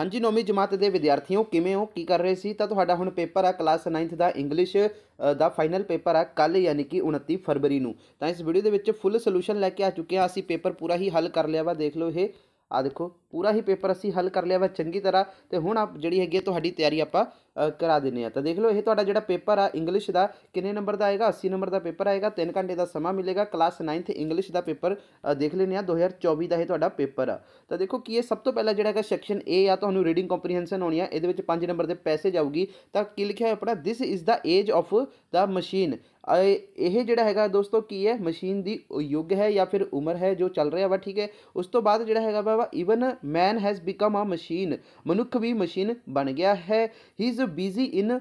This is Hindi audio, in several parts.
ਹਾਂਜੀ ਨੌਵੀਂ ਜਮਾਤ ਦੇ ਵਿਦਿਆਰਥੀਓ ਕਿਵੇਂ ਹੋ ਕੀ ਕਰ ਰਹੇ ਸੀ ਤਾਂ ਤੁਹਾਡਾ ਹੁਣ ਪੇਪਰ ਆ ਕਲਾਸ 9th ਦਾ ਇੰਗਲਿਸ਼ ਦਾ ਫਾਈਨਲ ਪੇਪਰ ਆ ਕੱਲ ਯਾਨੀ ਕਿ 29 ਫਰਵਰੀ ਨੂੰ ਤਾਂ ਇਸ ਵੀਡੀਓ ਦੇ ਵਿੱਚ ਫੁੱਲ ਸੋਲੂਸ਼ਨ ਲੈ ਕੇ ਆ ਚੁੱਕੇ ਆ ਅਸੀਂ ਪੇਪਰ ਪੂਰਾ ਹੀ ਹੱਲ ਕਰ ਲਿਆ ਵਾ ਦੇਖ ਲਓ ਇਹ ਆ ਦੇਖੋ ਪੂਰਾ ਹੀ ਪੇਪਰ ਅਸੀਂ ਹੱਲ ਕਰ ਲਿਆ ਵਾ ਚੰਗੀ ਤਰ੍ਹਾਂ ਤੇ ਹੁਣ ਆ ਜਿਹੜੀ ਹੈਗੀ ਤੁਹਾਡੀ ਤਿਆਰੀ ਆਪਾਂ करा दें तो देख लो ये थोड़ा जो पेपर आ इंग्लिश का किन्ने नंबर का आएगा अस्सी नंबर का पेपर आएगा तीन घंटे का समा मिलेगा क्लास नाइनथ इंग्लिश का पेपर देख लें दो हज़ार चौबी का यह थोड़ा पेपर आ तो देखो कि यह सब तो पहला जो है सैक्शन ए आनू रीडिंग कॉम्प्रीहेंशन होनी है ये पांच नंबर के पैसे जाऊगी तो कि लिखा है अपना this is the age of the machine यह जोड़ा है दोस्तों की है मशीन की युग है या फिर उम्र है जो चल रहा वा ठीक है उस तो बाद जो है वा even man has become a machine मनुख भी मशीन बन गया है he's is busy in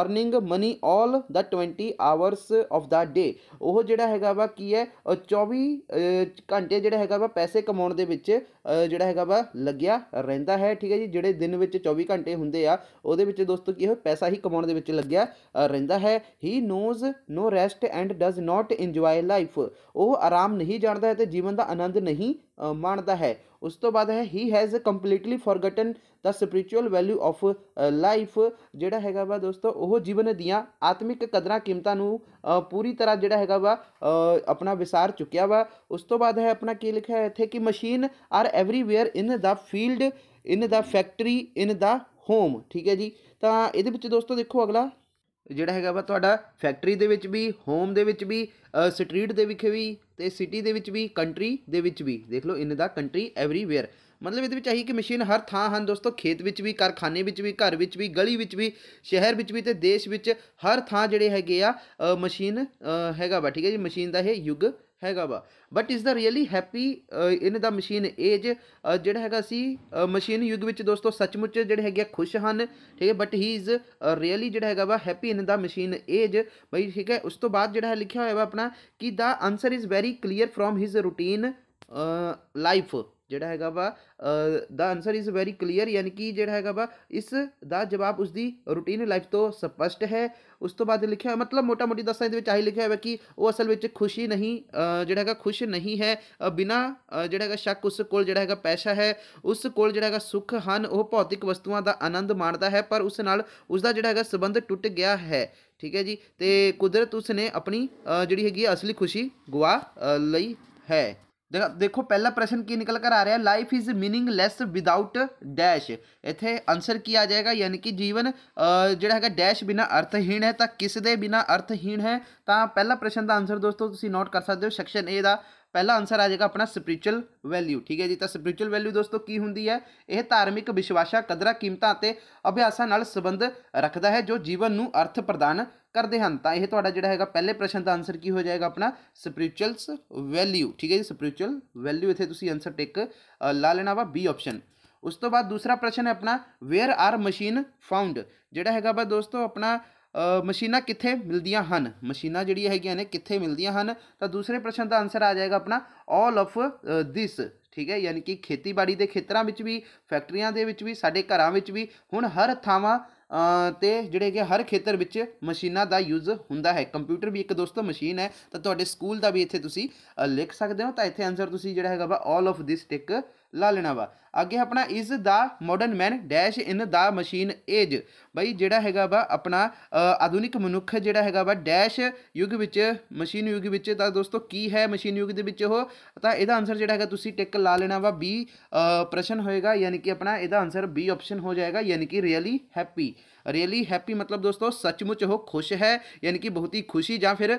earning money 올 the 20 hours of the day ਉਹ ਜਿਹੜਾ ਹੈਗਾ ਵਾ ਕੀ ਹੈ 24 ਘੰਟੇ ਜਿਹੜਾ ਹੈਗਾ ਵਾ ਪੈਸੇ ਕਮਾਉਣ ਦੇ ਵਿੱਚ ਜਿਹੜਾ ਹੈਗਾ ਵਾ ਲੱਗਿਆ ਰਹਿੰਦਾ ਹੈ ਠੀਕ ਹੈ ਜੀ ਜਿਹੜੇ ਦਿਨ ਵਿੱਚ 24 ਘੰਟੇ ਹੁੰਦੇ ਆ ਉਹਦੇ ਵਿੱਚ ਦੋਸਤੋ ਕੀ ਹੈ ਪੈਸਾ ਹੀ ਕਮਾਉਣ ਦੇ ਵਿੱਚ ਲੱਗਿਆ ਰਹਿੰਦਾ ਹੈ he knows no rest and does not enjoy life ਉਹ ਆਰਾਮ ਨਹੀਂ ਜਾਣਦਾ ਹੈ ਤੇ ਜੀਵਨ ਦਾ ਆਨੰਦ ਨਹੀਂ ਮਾਣਦਾ ਹੈ उस तो बाद है he has completely forgotten the spiritual value of life जोड़ा है वा दोस्तों वह जीवन दिया आत्मिक कदर कीमतों पूरी तरह जोड़ा है वा अपना विसार चुकया वा उस तो बाद है अपना की लिखा है इतने कि machine are everywhere in the field in the factory in the home ठीक है जी तो ये दोस्तों देखो अगला ਜਿਹੜਾ ਹੈਗਾ ਵਾ ਤੁਹਾਡਾ ਫੈਕਟਰੀ ਦੇ ਵਿੱਚ ਵੀ ਹੋਮ ਦੇ ਵਿੱਚ ਵੀ ਸਟਰੀਟ ਦੇ ਵਿਖੇ ਵੀ ਤੇ ਸਿਟੀ ਦੇ ਵਿੱਚ ਵੀ ਕੰਟਰੀ ਦੇ ਵਿੱਚ ਵੀ ਦੇਖ ਲਓ ਇਨ ਦਾ ਕੰਟਰੀ ਐਵਰੀਵੇਅਰ ਮਤਲਬ ਇਹਦੇ ਵਿੱਚ ਆਹੀ ਕਿ ਮਸ਼ੀਨ ਹਰ ਥਾਂ ਹਨ ਦੋਸਤੋ ਖੇਤ ਵਿੱਚ ਵੀ ਕਾਰਖਾਨੇ ਵਿੱਚ ਵੀ ਘਰ ਵਿੱਚ ਵੀ ਗਲੀ ਵਿੱਚ ਵੀ ਸ਼ਹਿਰ ਵਿੱਚ ਵੀ ਤੇ ਦੇਸ਼ ਵਿੱਚ ਹਰ ਥਾਂ ਜਿਹੜੇ ਹੈਗੇ ਆ ਮਸ਼ੀਨ ਹੈਗਾ ਵਾ ਠੀਕ ਹੈ ਜੀ ਮਸ਼ੀਨ ਦਾ ਇਹ ਯੁੱਗ ਹੈਗਾ ਵਾ but is the really happy in the machine age ਜਿਹੜਾ ਹੈਗਾ ਸੀ ਮਸ਼ੀਨ uh, ਯੁੱਗ ਵਿੱਚ ਦੋਸਤੋ ਸੱਚਮੁੱਚ ਜਿਹੜੇ ਹੈਗੇ ਖੁਸ਼ ਹਨ ਠੀਕ ਹੈ ਬਟ ਹੀ ਇਜ਼ ਰੀਅਲੀ ਜਿਹੜਾ ਹੈਗਾ ਵਾ happy in the machine age ਬਈ ਠੀਕ ਹੈ ਉਸ ਤੋਂ ਬਾਅਦ ਜਿਹੜਾ ਹੈ ਲਿਖਿਆ ਹੋਇਆ ਵਾ ਆਪਣਾ ਕਿ the answer is very clear from his routine life जोड़ा है the answer is very clear यानी कि जोड़ा है वा इस दा जवाब उसकी रूटीन लाइफ तो स्पष्ट है उस तो बाद लिखे मतलब मोटा मोटी दसा ये आई लिखा हुआ कि वो असल में खुशी नहीं जोड़ा है खुश नहीं है बिना जोड़ा है शक उस को पैसा है उस को जोड़ा है सुख हैं वह भौतिक वस्तुओं का आनंद माणता है पर उस नाल उसका जोड़ा है संबंध टुट गया है ठीक है जी तो कुदरत उसने अपनी जी है असली खुशी गुआ ली है देखा देखो पहला प्रश्न की निकल कर आ रहा है life is meaningless without dash इतने आंसर की आ जाएगा यानी कि जीवन जोड़ा है डैश बिना अर्थहीन है तो किस दे बिना अर्थहीन है तो पहला प्रश्न का आंसर दोस्तों तुम नोट कर सकते हो सैक्शन ए का पहला आंसर आ जाएगा अपना स्परिचुअल वैल्यू ठीक है जी तो स्परिचुअल वैल्यू दोस्तों की होंगी है यह धार्मिक विश्वासा कदरा कीमतों अभ्यासा संबंध रखता है जो जीवन अर्थ प्रदान करते हैं तो यह थोड़ा जोड़ा है पहले प्रश्न का आंसर की हो जाएगा अपना स्परिचुअल्स वैल्यू ठीक है जी स्परिचुअल वैल्यू इतने आंसर टेक ला लेना वा बी ऑप्शन उस तो बाद दूसरा प्रश्न है अपना वेयर आर मशीन फाउंड जोड़ा है वह दोस्तों अपना मशीन कितने मिलदिया हैं मशीन जीडिया है ने कितने मिलदिया हैं तो दूसरे प्रश्न का आंसर आ जाएगा अपना ऑल ऑफ दिस ठीक है यानी कि खेतीबाड़ी के खेतर भी फैक्ट्रिया भी साढ़े घर भी हूँ हर थावान ਤੇ ਜਿਹੜੇ ਕਿ ਹਰ ਖੇਤਰ ਵਿੱਚ ਮਸ਼ੀਨਾਂ ਦਾ ਯੂਜ਼ ਹੁੰਦਾ ਹੈ ਕੰਪਿਊਟਰ ਵੀ ਇੱਕ ਦੋਸਤੋ ਮਸ਼ੀਨ ਹੈ ਤਾਂ ਤੁਹਾਡੇ ਸਕੂਲ ਦਾ ਵੀ ਇੱਥੇ ਤੁਸੀਂ ਲਿਖ ਸਕਦੇ ਹੋ ਤਾਂ ਇੱਥੇ ਆਨਸਰ ਤੁਸੀਂ ਜਿਹੜਾ ਹੈਗਾ ਵਾ ਆਲ ਆਫ ਦਿਸ ਟਿਕ લાલેનાવા اگے ਆਪਣਾ is the modern man dash in the machine age ભાઈ જેڑا હેગા વા ਆਪਣਾ આધુનિક મનુષ્ય જેڑا હેગા વા ડેશ યુગ ਵਿੱਚ મશીન યુગી ਵਿੱਚ તા દોસ્તો કી હે મશીન યુગી દે વચ્ચે ઓ તા એਦਾ આન્સર જેڑا હે કે તુસી ટિક લા લેના વા બી પ્રશ્ન હોएगा યાની કે અપના એਦਾ આન્સર બી ઓપ્શન હો જાયેગા યાની કે રીલી હેપી રીલી હેપી મતલબ દોસ્તો સચમુચ હો ખુશ હે યાની કે બહોત હુશી જાં ફિર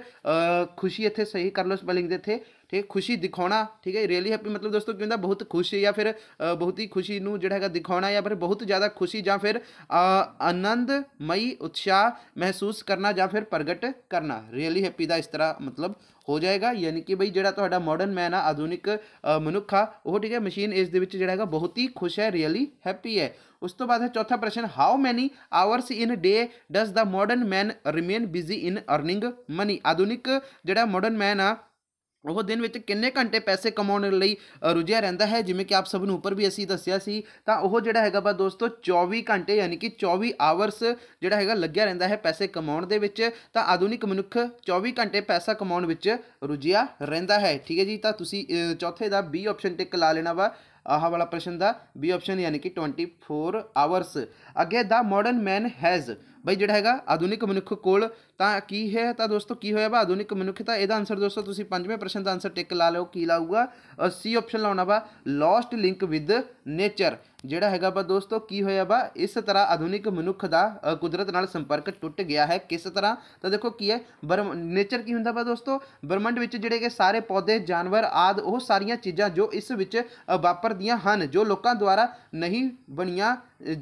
ખુશી અથે સહી કર લો સ્પેલિંગ દેતે થે ठीक है खुशी दिखा ठीक है रियली हैप्पी मतलब दोस्तों क्यों होंगे बहुत खुश या फिर बहुत ही खुशी जगह दिखा या फिर बहुत ज़्यादा खुशी या फिर आनंदमयी उत्साह महसूस करना या फिर प्रगट करना रियली हैप्पी का इस तरह मतलब हो जाएगा यानी कि बई जो मॉडर्न मैन आ आधुनिक मनुख आ वह ठीक है मशीन इस जो बहुत ही खुश है रियली हैप्पी है उस तो बाद है चौथा प्रश्न how many hours in day does the modern man remain busy in earning money आधुनिक जोड़ा मॉडर्न मैन आ ਉਹ ਦਿਨ ਵਿੱਚ ਕਿੰਨੇ ਘੰਟੇ ਪੈਸੇ ਕਮਾਉਣ ਲਈ ਰੁਝਿਆ ਰਹਿੰਦਾ ਹੈ ਜਿਵੇਂ ਕਿ ਆਪ ਸਭ ਨੂੰ ਉੱਪਰ ਵੀ ਅਸੀਂ ਦੱਸਿਆ ਸੀ ਤਾਂ ਉਹ ਜਿਹੜਾ ਹੈਗਾ ਬਾ ਦੋਸਤੋ 24 ਘੰਟੇ ਯਾਨੀ ਕਿ 24 ਆਵਰਸ ਜਿਹੜਾ ਹੈਗਾ ਲੱਗਿਆ ਰਹਿੰਦਾ ਹੈ ਪੈਸੇ ਕਮਾਉਣ ਦੇ ਵਿੱਚ ਤਾਂ ਆਧੁਨਿਕ ਮਨੁੱਖ 24 ਘੰਟੇ ਪੈਸਾ ਕਮਾਉਣ ਵਿੱਚ ਰੁਝਿਆ ਰਹਿੰਦਾ ਹੈ ਠੀਕ ਹੈ ਜੀ ਤਾਂ ਤੁਸੀਂ ਚੌਥੇ ਦਾ ਬੀ ਆਪਸ਼ਨ ਟਿਕ ਲਾ ਲੈਣਾ ਵਾ आहा वाला प्रश्न का बी ऑप्शन यानी कि ट्वेंटी फोर आवरस अगे द मॉडर्न मैन हैज़ बई जोड़ा है आधुनिक मनुख को की है तो दोस्तों की होया वा आधुनिक मनुख तो यदा आंसर दोस्तों तुम प्रश्न का आंसर टिक ला लो की लाऊगा सी ऑप्शन लाना वा लॉस्ट लिंक विद नेचर जोड़ा है दोस्तों की होया इस तरह आधुनिक मनुख का कुदरत संपर्क टुट गया है किस तरह तो देखो की है ब्रह्म नेचर की होंगे वा दोस्तों ब्रह्मंड जे के सारे पौधे जानवर आदि वह सारिया चीज़ा जो इस वापर दियां जो लोगों द्वारा नहीं बनिया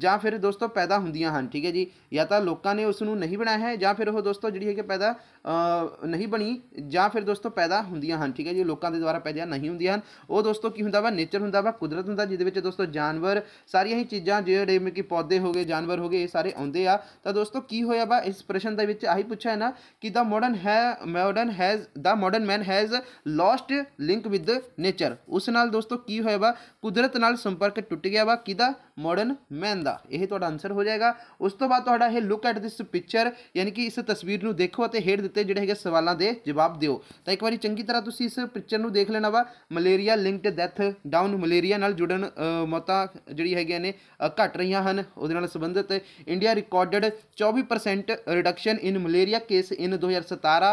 ਜਾਂ ਫਿਰ ਦੋਸਤੋ ਪੈਦਾ ਹੁੰਦੀਆਂ ਹਨ ਠੀਕ ਹੈ ਜੀ ਜਾਂ ਤਾਂ ਲੋਕਾਂ ਨੇ ਉਸ ਨੂੰ ਨਹੀਂ ਬਣਾਇਆ ਹੈ ਜਾਂ ਫਿਰ ਉਹ ਦੋਸਤੋ ਜਿਹੜੀ ਹੈ ਕਿ ਪੈਦਾ ਨਹੀਂ ਬਣੀ ਜਾਂ ਫਿਰ ਦੋਸਤੋ ਪੈਦਾ ਹੁੰਦੀਆਂ ਹਨ ਠੀਕ ਹੈ ਜੀ ਲੋਕਾਂ ਦੇ ਦੁਆਰਾ ਪੈਦਾ ਨਹੀਂ ਹੁੰਦੀਆਂ ਹਨ ਉਹ ਦੋਸਤੋ ਕੀ ਹੁੰਦਾ ਵਾ ਨੇਚਰ ਹੁੰਦਾ ਵਾ ਕੁਦਰਤ ਹੁੰਦਾ ਜਿਹਦੇ ਵਿੱਚ ਦੋਸਤੋ ਜਾਨਵਰ ਸਾਰੀਆਂ ਹੀ ਚੀਜ਼ਾਂ ਜਿਹੜੇ ਮੇ ਕਿ ਪੌਦੇ ਹੋਗੇ ਜਾਨਵਰ ਹੋਗੇ ਇਹ ਸਾਰੇ ਆਉਂਦੇ ਆ ਤਾਂ ਦੋਸਤੋ ਕੀ ਹੋਇਆ ਵਾ ਇਸ ਪ੍ਰਸ਼ਨ ਦੇ ਵਿੱਚ ਆਹੀ ਪੁੱਛਿਆ ਹੈ ਨਾ ਕਿ ਦਾ ਮਾਡਰਨ ਹੈ modern has the modern man has lost link with nature ਉਸ ਨਾਲ ਦੋਸਤੋ ਕੀ ਹੋਇਆ ਵਾ ਕੁਦਰਤ ਨਾਲ ਸੰਪਰਕ ਟੁੱਟ ਗਿਆ ਵਾ ਕਿਦਾ ਮਾਡਰਨ ਮੈਨ ਦਾ ਇਹ ਤੁਹਾਡਾ ਆਨਸਰ ਹੋ ਜਾਏਗਾ ਉਸ ਤੋਂ ਬਾਅਦ ਤੁਹਾਡਾ ਇਹ ਲੁੱਕ ਐਟ ਦਿਸ ਪਿਕਚਰ ਯਾਨੀ ਕਿ ਇਸ ਤਸਵੀਰ ਨੂੰ ਦੇਖੋ ਅਤੇ ਹੇਠ ਦਿੱਤੇ ਜਿਹੜੇ ਹੈਗੇ ਸਵਾਲਾਂ ਦੇ ਜਵਾਬ ਦਿਓ ਤਾਂ ਇੱਕ ਵਾਰੀ ਚੰਗੀ ਤਰ੍ਹਾਂ ਤੁਸੀਂ ਇਸ ਪਿਕਚਰ ਨੂੰ ਦੇਖ ਲੈਣਾ ਵਾ malaria linked death down malaria ਨਾਲ ਜੁੜਨ ਮੌਤਾਂ ਜਿਹੜੀ ਹੈਗੀਆਂ ਨੇ ਘਟ ਰਹੀਆਂ ਹਨ ਉਹਦੇ ਨਾਲ ਸੰਬੰਧਿਤ India recorded 24% reduction in malaria case in 2017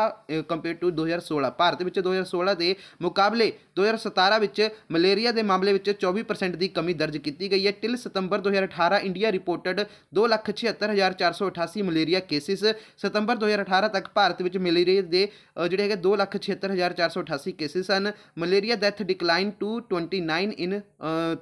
compare to 2016 Bharat ਵਿੱਚ 2016 ਦੇ ਮੁਕਾਬਲੇ 2017 ਵਿੱਚ ਮਲੇਰੀਆ ਦੇ ਮਾਮਲੇ ਵਿੱਚ 24% ਦੀ ਕਮੀ ਦਰਜ ਕੀਤੀ ਗਈ ਹੈ ਟਿਲ सितंबर 2018 इंडिया रिपोर्टेड दो लख छिहत्तर हज़ार चार सौ अठासी मलेरिया केसिस सितंबर दो हज़ार अठारह तक भारत में मलेरिया के जोड़े है दो लख छिहत्तर हज़ार चार सौ अठासी केसिस हैं malaria death decline to twenty nine in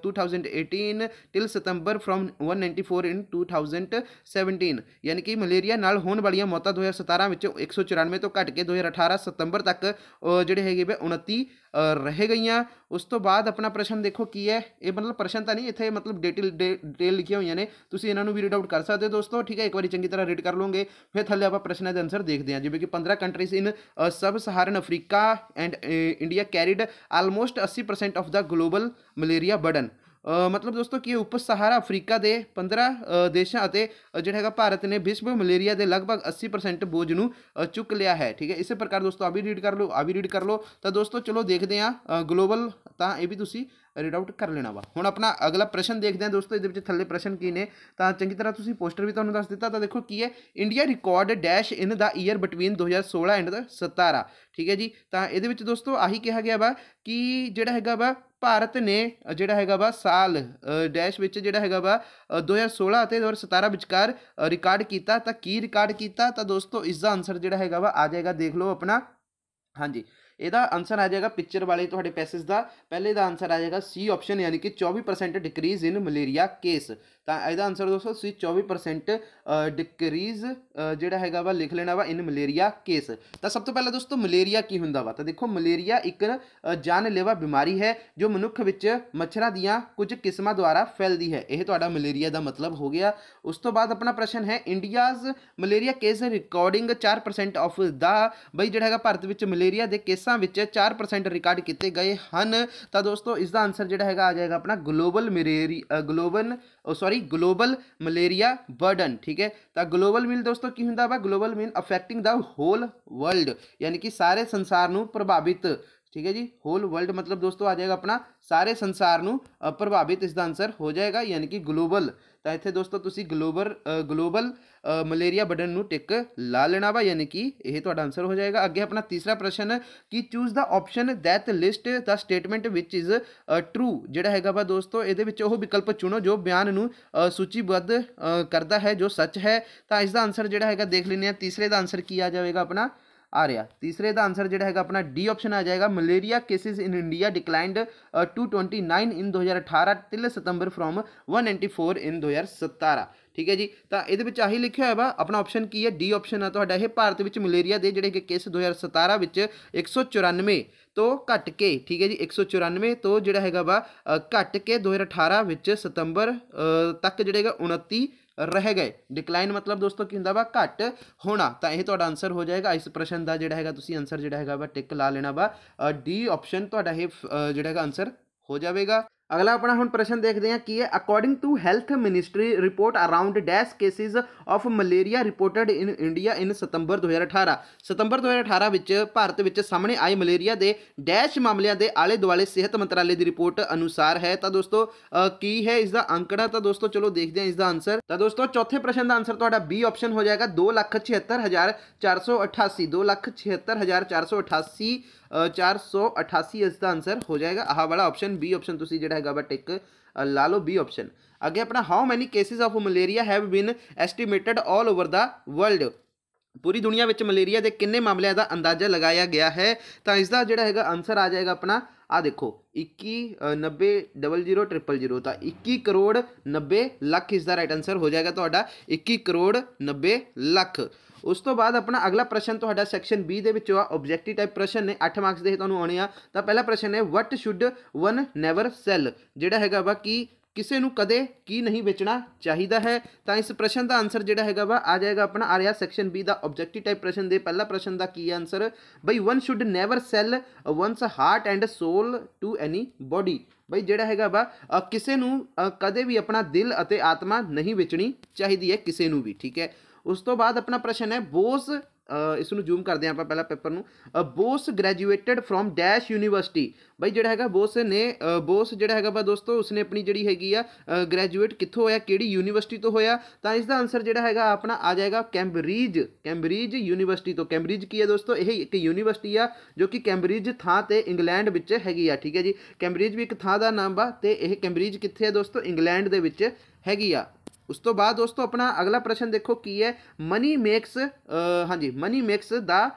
two thousand eighteen till September from one ninety four in two thousand seventeen यानी कि मलेरिया न होने वाली मौत दो हज़ार सतारह में एक सौ चौरानवे तो घट के दो हज़ार अठारह सितंबर तक जोड़े है उन्ती रह गई हैं उस तो बाद अपना प्रश्न देखो की है ये मतलब प्रश्न तो नहीं इतने मतलब डिटेल डे डिटेल लिखिया हुई ने तुम इन्हों भी रीड आउट कर सकते हो दोस्तों ठीक है एक बार चंकी तरह रीड कर लोगे फिर थले आप प्रश्न के आंसर देखते हैं जिमें कि पंद्रह countries in sub Saharan Africa and India carried almost अस्सी percent of the global malaria burden ਮਤਲਬ ਦੋਸਤੋ ਕਿ ਉਪ ਸਹਾਰਾ ਅਫਰੀਕਾ ਦੇ 15 ਦੇਸ਼ਾਂ ਅਤੇ ਜਿਹੜਾ ਹੈਗਾ ਭਾਰਤ ਨੇ ਵਿਸ਼ਵ ਮਲੇਰੀਆ ਦੇ ਲਗਭਗ 80% ਬੋਝ ਨੂੰ ਚੁੱਕ ਲਿਆ ਹੈ ਠੀਕ ਹੈ ਇਸੇ ਪ੍ਰਕਾਰ ਦੋਸਤੋ ਆ ਵੀ ਰੀਡ ਕਰ ਲਓ ਆ ਵੀ ਰੀਡ ਕਰ ਲਓ ਤਾਂ ਦੋਸਤੋ ਚਲੋ ਦੇਖਦੇ ਆ ਗਲੋਬਲ ਤਾਂ ਇਹ ਵੀ ਤੁਸੀਂ ਰੀਡ ਆਊਟ ਕਰ ਲੈਣਾ ਵਾ ਹੁਣ ਆਪਣਾ ਅਗਲਾ ਪ੍ਰਸ਼ਨ ਦੇਖਦੇ ਆ ਦੋਸਤੋ ਇਹਦੇ ਵਿੱਚ ਥੱਲੇ ਪ੍ਰਸ਼ਨ ਕੀ ਨੇ ਤਾਂ ਚੰਗੀ ਤਰ੍ਹਾਂ ਤੁਸੀਂ ਪੋਸਟਰ ਵੀ ਤੁਹਾਨੂੰ ਦੱਸ ਦਿੱਤਾ ਤਾਂ ਦੇਖੋ ਕੀ ਹੈ India record dash in the year between 2016 and 17 ਠੀਕ ਹੈ ਜੀ ਤਾਂ ਇਹਦੇ ਵਿੱਚ ਦੋਸਤੋ ਆਹੀ ਕਿਹਾ ਗਿਆ ਵਾ ਕਿ ਜਿਹੜਾ ਹੈਗਾ ਵਾ ਭਾਰਤ ਨੇ ਜਿਹੜਾ ਹੈਗਾ ਵਾ ਸਾਲ ਡੈਸ਼ ਵਿੱਚ ਜਿਹੜਾ ਹੈਗਾ ਵਾ 2016 ਅਤੇ 2017 ਵਿਚਕਾਰ ਰਿਕਾਰਡ ਕੀਤਾ ਤਾਂ ਕੀ ਰਿਕਾਰਡ ਕੀਤਾ ਤਾਂ ਦੋਸਤੋ ਇਸ ਦਾ ਆਨਸਰ ਜਿਹੜਾ ਹੈਗਾ ਵਾ ਆ ਜਾਏਗਾ ਦੇਖ ਲਓ ਆਪਣਾ ਹਾਂਜੀ ਇਹਦਾ ਆਨਸਰ ਆ ਜਾਏਗਾ ਪਿਕਚਰ ਵਾਲੇ ਤੁਹਾਡੇ ਪੈਸੇਜ ਦਾ ਪਹਿਲੇ ਦਾ ਆਨਸਰ ਆ ਜਾਏਗਾ ਸੀ ਆਪਸ਼ਨ ਯਾਨੀ ਕਿ 24% ਡਿਕਰੀਜ਼ ਇਨ ਮਲੇਰੀਆ ਕੇਸ तो यह आंसर दोस्तों चौबी परसेंट डिक्रीज जोड़ा है वा लिख लेना वा इन मलेरिया केस तो सब तो पहला दोस्तों मलेरिया की होंगे वा तो देखो मलेरिया एक जानलेवा बीमारी है जो मनुख मच्छर दिया कुछ किस्म द्वारा फैलती है यह तो मलेरिया का मतलब हो गया उस तो बाद अपना प्रश्न है इंडियाज मलेरिया केस रिकॉर्डिंग चार प्रसेंट ऑफ द बई जो है भारत में मलेरिया के केसा चार प्रसेंट रिकॉर्ड किए गए हैं तो दोस्तों इसका आंसर जोड़ा है आ जाएगा अपना global malaria global sorry by global malaria burden ठीक है तो ग्लोबल मीन दोस्तों की होंगे वा global mean affecting the whole world यानी कि सारे संसार ਨੂੰ प्रभावित ठीक है जी होल वर्ल्ड मतलब दोस्तों आ जाएगा अपना सारे संसार ਨੂੰ प्रभावित इसका आंसर हो जाएगा यानी कि ग्लोबल ਤਾਂ ਇੱਥੇ ਦੋਸਤੋ ਤੁਸੀਂ ਗਲੋਬਲ ਗਲੋਬਲ ਮਲੇਰੀਆ ਬਟਨ ਨੂੰ ਟਿਕ ਲਾ ਲੈਣਾ ਵਾ ਯਾਨੀ ਕਿ ਇਹ ਤੁਹਾਡਾ ਆਨਸਰ ਹੋ ਜਾਏਗਾ ਅੱਗੇ ਆਪਣਾ ਤੀਸਰਾ ਪ੍ਰਸ਼ਨ ਕਿ choose the option that list the statement which is true ਜਿਹੜਾ ਹੈਗਾ ਵਾ ਦੋਸਤੋ ਇਹਦੇ ਵਿੱਚ ਉਹ ਵਿਕਲਪ ਚੁਣੋ ਜੋ ਬਿਆਨ ਨੂੰ ਸੂਚੀਬੱਧ ਕਰਦਾ ਹੈ ਜੋ ਸੱਚ ਹੈ ਤਾਂ ਇਸ ਦਾ ਆਨਸਰ ਜਿਹੜਾ ਹੈਗਾ ਦੇਖ ਲੈਣੇ ਆ ਤੀਸਰੇ ਦਾ ਆਨਸਰ ਕੀ ਆ ਜਾਵੇਗਾ ਆਪਣਾ आ रहा तीसरे का आंसर जो है अपना डी ऑप्शन आ जाएगा malaria cases in India declined to twenty nine in दो हज़ार अठारह till September from one ninety four in दो हज़ार सतारा ठीक है जी तो ये आही लिखा हुआ वा अपना ऑप्शन की है डी ऑप्शन है तो भारत में मलेरिया के जोड़े है केस दो हज़ार सतारा एक सौ चौरानवे तो घट के ठीक है जी एक सौ चौरानवे तो जोड़ा है वा घट के दो हज़ार अठारह सितंबर तक जो है उन्ती ਰਹਿ ਗਏ ਡਿਕਲਾਈਨ ਮਤਲਬ ਦੋਸਤੋ ਕੀ ਹੁੰਦਾ ਵਾ ਘਟ ਹੋਣਾ ਤਾਂ ਇਹ ਤੁਹਾਡਾ ਆਨਸਰ ਹੋ ਜਾਏਗਾ ਇਸ ਪ੍ਰਸ਼ਨ ਦਾ ਜਿਹੜਾ ਹੈਗਾ ਤੁਸੀਂ ਆਨਸਰ ਜਿਹੜਾ ਹੈਗਾ ਵਾ ਟਿਕ ਲਾ ਲੈਣਾ ਵਾ ਡੀ ਆਪਸ਼ਨ ਤੁਹਾਡਾ ਇਹ ਜਿਹੜਾ ਹੈਗਾ ਆਨਸਰ ਹੋ ਜਾਵੇਗਾ अगला अपना हम प्रश्न देखते हैं कि according to health ministry report around dash cases of malaria reported in India in September 2018 ਸਤੰਬਰ 2018 ਵਿੱਚ ਭਾਰਤ ਵਿੱਚ ਸਾਹਮਣੇ ਆਏ ਮਲੇਰੀਆ ਦੇ ਡੈਸ਼ ਮਾਮਲਿਆਂ ਦੇ ਆਲੇ ਦੁਆਲੇ ਸਿਹਤ ਮੰਤਰਾਲੇ ਦੀ ਰਿਪੋਰਟ ਅਨੁਸਾਰ ਹੈ ਤਾਂ ਦੋਸਤੋ ਕੀ ਹੈ ਇਸ ਦਾ ਅੰਕੜਾ ਤਾਂ ਦੋਸਤੋ ਚਲੋ ਦੇਖਦੇ ਹਾਂ ਇਸ ਦਾ ਆਨਸਰ ਤਾਂ ਦੋਸਤੋ ਚੌਥੇ ਪ੍ਰਸ਼ਨ ਦਾ ਆਨਸਰ ਤੁਹਾਡਾ ਬੀ ਆਪਸ਼ਨ ਹੋ ਜਾਏਗਾ 276488 276488 चार सौ अठासी इसका आंसर हो जाएगा आह वाला ऑप्शन बी ऑप्शन जो है टेक ला लो बी ऑप्शन अगे अपना how many cases of malaria have been estimated all over the world पूरी दुनिया में मलेरिया के किन्ने मामलों का अंदाजा लगया गया है तो इसका जोड़ा है आंसर आ जाएगा अपना आ देखो इक्की नब्बे डबल जीरो ट्रिपल जीरो तो इक्की करोड़ नब्बे लख इसका राइट आंसर हो जाएगा तो इक्की करोड़ नब्बे लख ਉਸ ਤੋਂ ਬਾਅਦ ਆਪਣਾ ਅਗਲਾ ਪ੍ਰਸ਼ਨ ਤੁਹਾਡਾ ਸੈਕਸ਼ਨ B ਦੇ ਵਿੱਚੋਂ ਆ ਆਬਜੈਕਟਿਵ ਟਾਈਪ ਪ੍ਰਸ਼ਨ ਨੇ 8 ਮਾਰਕਸ ਦੇ ਤੁਹਾਨੂੰ ਆਉਣੇ ਆ ਤਾਂ ਪਹਿਲਾ ਪ੍ਰਸ਼ਨ ਹੈ what should one never sell ਜਿਹੜਾ ਹੈਗਾ ਵਾ ਕਿ ਕਿਸੇ ਨੂੰ ਕਦੇ ਕੀ ਨਹੀਂ ਵੇਚਣਾ ਚਾਹੀਦਾ ਹੈ ਤਾਂ ਇਸ ਪ੍ਰਸ਼ਨ ਦਾ ਆਨਸਰ ਜਿਹੜਾ ਹੈਗਾ ਵਾ ਆ ਜਾਏਗਾ ਆਪਣਾ ਆ ਰਿਹਾ ਸੈਕਸ਼ਨ B ਦਾ ਆਬਜੈਕਟਿਵ ਟਾਈਪ ਪ੍ਰਸ਼ਨ ਦੇ ਪਹਿਲਾ ਪ੍ਰਸ਼ਨ ਦਾ ਕੀ ਆਨਸਰ ਬਈ one should never sell one's heart and soul to anybody ਬਈ ਜਿਹੜਾ ਹੈਗਾ ਵਾ ਕਿਸੇ ਨੂੰ ਕਦੇ ਵੀ ਆਪਣਾ ਦਿਲ ਅਤੇ ਆਤਮਾ ਨਹੀਂ ਵੇਚਣੀ ਚਾਹੀਦੀ ਹੈ ਕਿਸੇ ਨੂੰ ਵੀ ਠੀਕ ਹੈ ਉਸ ਤੋਂ ਬਾਅਦ ਆਪਣਾ ਪ੍ਰਸ਼ਨ ਹੈ ਬੋਸ ਇਸ ਨੂੰ ਜ਼ੂਮ ਕਰਦੇ ਆਪਾਂ ਪਹਿਲਾਂ ਪੇਪਰ ਨੂੰ Bose graduated from dash university ਬਈ ਜਿਹੜਾ ਹੈਗਾ ਬੋਸ ਨੇ ਬੋਸ ਜਿਹੜਾ ਹੈਗਾ ਬਾ ਦੋਸਤੋ ਉਸਨੇ ਆਪਣੀ ਜਿਹੜੀ ਹੈਗੀ ਆ ਗ੍ਰੈਜੂਏਟ ਕਿੱਥੋਂ ਹੋਇਆ ਕਿਹੜੀ ਯੂਨੀਵਰਸਿਟੀ ਤੋਂ ਹੋਇਆ ਤਾਂ ਇਸ ਦਾ ਆਨਸਰ ਜਿਹੜਾ ਹੈਗਾ ਆਪਣਾ ਆ ਜਾਏਗਾ ਕੈਂਬਰੀਜ ਕੈਂਬਰੀਜ ਯੂਨੀਵਰਸਿਟੀ ਤੋਂ ਕੈਂਬਰੀਜ ਕੀ ਹੈ ਦੋਸਤੋ ਇਹ ਇੱਕ ਯੂਨੀਵਰਸਿਟੀ ਆ ਜੋ ਕਿ ਕੈਂਬਰੀਜ ਥਾਂ ਤੇ ਇੰਗਲੈਂਡ ਵਿੱਚ ਹੈਗੀ ਆ ਠੀਕ ਹੈ ਜੀ ਕੈਂਬਰੀਜ ਵੀ ਇੱਕ ਥਾਂ ਦਾ ਨਾਮ ਆ ਤੇ ਇਹ ਕੈਂਬਰੀਜ ਕਿੱਥੇ ਹੈ ਦੋਸਤੋ ਇੰਗਲੈਂਡ ਦੇ ਵਿੱਚ ਹੈਗੀ ਆ तो बाद दोस्तों अपना अगला प्रश्न देखो की है मनी मेक्स हाँ जी money makes the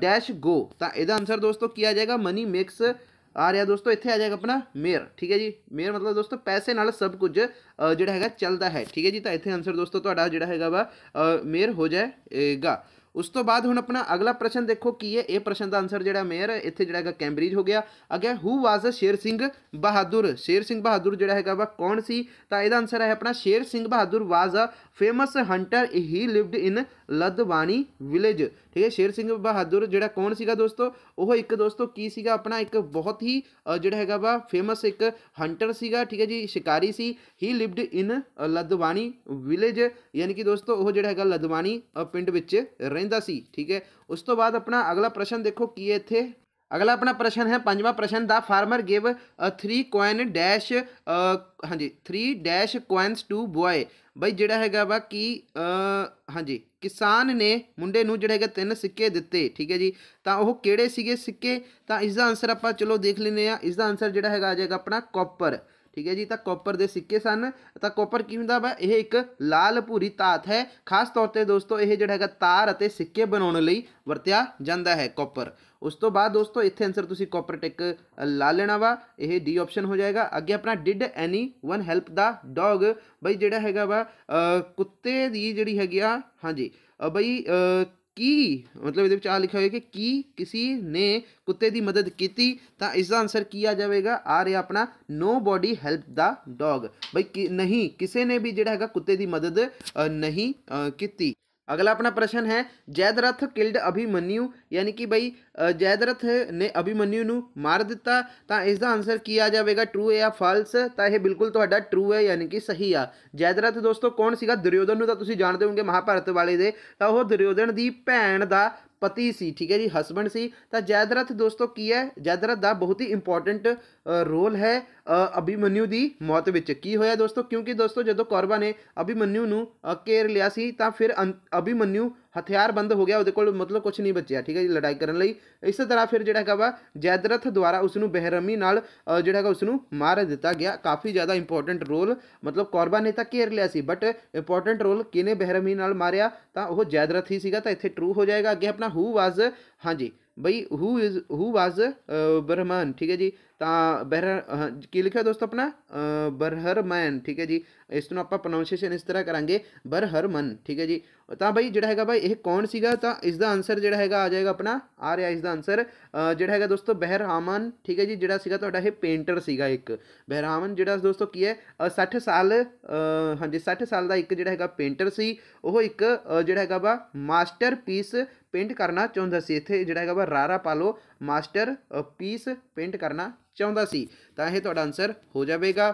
dash go तो यदा आंसर दोस्तों किया जाएगा मनी मेक्स आ रहा दोस्तों इतने आ जाएगा अपना मेयर ठीक है जी मेयर मतलब दोस्तों पैसे नाल सब कुछ जोड़ा है चलता है ठीक है जी तो इतने आंसर दोस्तों तो जोड़ा है वह मेयर हो जाएगा उस तो बाद हूँ अपना अगला प्रश्न देखो की है यह प्रश्न का आंसर जो मेयर इतने जो कैम्ब्रिज हो गया अगर हू वाज शेर सिंह बहादुर शेर सिंह बहादुर जो है वह कौन सी तो यदा आंसर है अपना Sher Singh Bahadur was a famous hunter he lived in Ladwani village ठीक है शेर सिंह बहादुर जोड़ा कौन सी दोस्तों वह एक दोस्तों की सी अपना एक बहुत ही जोड़ा है वा फेमस एक हंटर सी ठीक है जी शिकारी सी ही लिवड इन लदवाणी विलेज यानी कि दोस्तों वह जोड़ा है लदवाणी पिंड रहा ठीक है उस तो बाद अपना अगला प्रश्न देखो की है इतने अगला अपना प्रश्न है पंजा प्रश्न the farmer give three coin dash हाँ जी three dash coins to boy ਬਈ ਜਿਹੜਾ ਹੈਗਾ ਵਾ ਕਿ ਹਾਂਜੀ ਕਿਸਾਨ ਨੇ ਮੁੰਡੇ ਨੂੰ ਜਿਹੜਾ ਹੈਗਾ ਤਿੰਨ ਸਿੱਕੇ ਦਿੱਤੇ ਠੀਕ ਹੈ ਜੀ ਤਾਂ ਉਹ ਕਿਹੜੇ ਸੀਗੇ ਸਿੱਕੇ ਤਾਂ ਇਸ ਦਾ ਆਨਸਰ ਆਪਾਂ ਚਲੋ ਦੇਖ ਲੈਨੇ ਆ ਇਸ ਦਾ ਆਨਸਰ ਜਿਹੜਾ ਹੈਗਾ ਆ ਜਾਏਗਾ ਆਪਣਾ ਕਾਪਰ ਠੀਕ ਹੈ ਜੀ ਤਾਂ ਕਾਪਰ ਦੇ ਸਿੱਕੇ ਸਨ ਤਾਂ ਕਾਪਰ ਕੀ ਹੁੰਦਾ ਵਾ ਇਹ ਇੱਕ ਲਾਲ ਭੂਰੀ ਧਾਤ ਹੈ ਖਾਸ ਤੌਰ ਤੇ ਦੋਸਤੋ ਇਹ ਜਿਹੜਾ ਹੈਗਾ ਤਾਰ ਅਤੇ ਸਿੱਕੇ ਬਣਾਉਣ ਲਈ ਵਰਤਿਆ ਜਾਂਦਾ ਹੈ ਕਾਪਰ ਉਸ ਤੋਂ ਬਾਅਦ ਦੋਸਤੋ ਇੱਥੇ ਆਨਸਰ ਤੁਸੀਂ ਕਾਪਰ ਟਿਕ ਲਾ ਲੈਣਾ ਵਾ ਇਹ ਡੀ ਆਪਸ਼ਨ ਹੋ ਜਾਏਗਾ ਅੱਗੇ ਆਪਣਾ did anyone help the dog ਬਈ ਜਿਹੜਾ ਹੈਗਾ ਵਾ ਕੁੱਤੇ ਦੀ ਜਿਹੜੀ ਹੈਗੀ ਆ ਹਾਂਜੀ ਬਈ की मतलब ये चार लिखा हुआ है कि की किसी ने कुत्ते की मदद की तो इसका आंसर किया जाएगा आ रहा अपना nobody help the dog बई कि नहीं किसी ने भी जोड़ा है कुत्ते की मदद नहीं की अगला अपना प्रश्न है ਜੈਦਰਥ ਕਿਲਡ ਅਭਿਮਨਿਊ ਯਾਨੀ ਕਿ ਬਈ ਜੈਦਰਥ ਨੇ ਅਭਿਮਨਿਊ ਨੂੰ ਮਾਰ ਦਿੱਤਾ ਤਾਂ ਇਸ ਦਾ ਆਨਸਰ ਕੀ ਆ ਜਾਵੇਗਾ ਟਰੂ ਹੈ ਜਾਂ ਫਾਲਸ ਤਾਂ ਇਹ ਬਿਲਕੁਲ ਤੁਹਾਡਾ ਟਰੂ ਹੈ ਯਾਨੀ ਕਿ ਸਹੀ ਆ ਜੈਦਰਥ ਦੋਸਤੋ ਕੌਣ ਸੀਗਾ ਦੁਰਯੋਧਨ ਨੂੰ ਤਾਂ ਤੁਸੀਂ ਜਾਣਦੇ ਹੋਵੋਗੇ ਮਹਾਭਾਰਤ ਵਾਲੇ ਦੇ ਤਾਂ ਉਹ ਦੁਰਯੋਧਨ ਦੀ ਭੈਣ ਦਾ ਪਤੀ ਸੀ ਠੀਕ ਹੈ ਜੀ ਹਸਬੰਡ ਸੀ ਤਾਂ ਜੈਦਰਥ ਦੋਸਤੋ ਕੀ ਹੈ ਜੈਦਰਥ ਦਾ ਬਹੁਤ ਹੀ ਇੰਪੋਰਟੈਂਟ रोल है अभिमन्यु की मौत की होया दोस्तों क्योंकि दोस्तों जो कौरबा ने अभिमन्यु घेर लिया तो फिर अं अभिमन्यु हथियारबंद हो गया वो को मतलब कुछ नहीं बचिया ठीक है जी लड़ाई करने इस तरह फिर जो वा जैदरथ द्वारा उसू बेहरमी जोड़ा है उसू मार दिता गया काफ़ी ज़्यादा इंपोर्टेंट रोल मतलब कौरबा ने तो घेर लिया बट इंपोर्टेंट रोल किने बेहरमी मारिया तो वह जैदरथ ही सगा तो इतने ट्रू हो जाएगा अगर अपना हु वाज हाँ जी बई हू इज हू वाज ब्रह्मन ठीक है जी बहर की लिखा दोस्तों अपना बरहर मैन ठीक है जी इस तुम आप प्रोनाउंसीएशन इस तरह करा बरहर मन ठीक है जी तो भाई जोड़ा है भाई यह कौन सगा तो इसका आंसर जोड़ा है आ जाएगा अपना आ रहा इसका आंसर जोड़ा है दोस्तों बहरामन ठीक है जी जोड़ा सगा तो पेंटर सगा एक बहरामन जोड़ा दोस्तों की है सठ साल हाँ जी सठ साल का एक जोड़ा है पेंटर से वह एक जोड़ा है वा मास्टर पीस पेंट करना चाहता से इतने जोड़ा है वा रारा पालो ਮਾਸਟਰ ਪੀਸ ਪੇਂਟ ਕਰਨਾ ਚਾਹੁੰਦਾ ਸੀ ਤਾਂ ਇਹ ਤੁਹਾਡਾ ਆਨਸਰ ਹੋ ਜਾਵੇਗਾ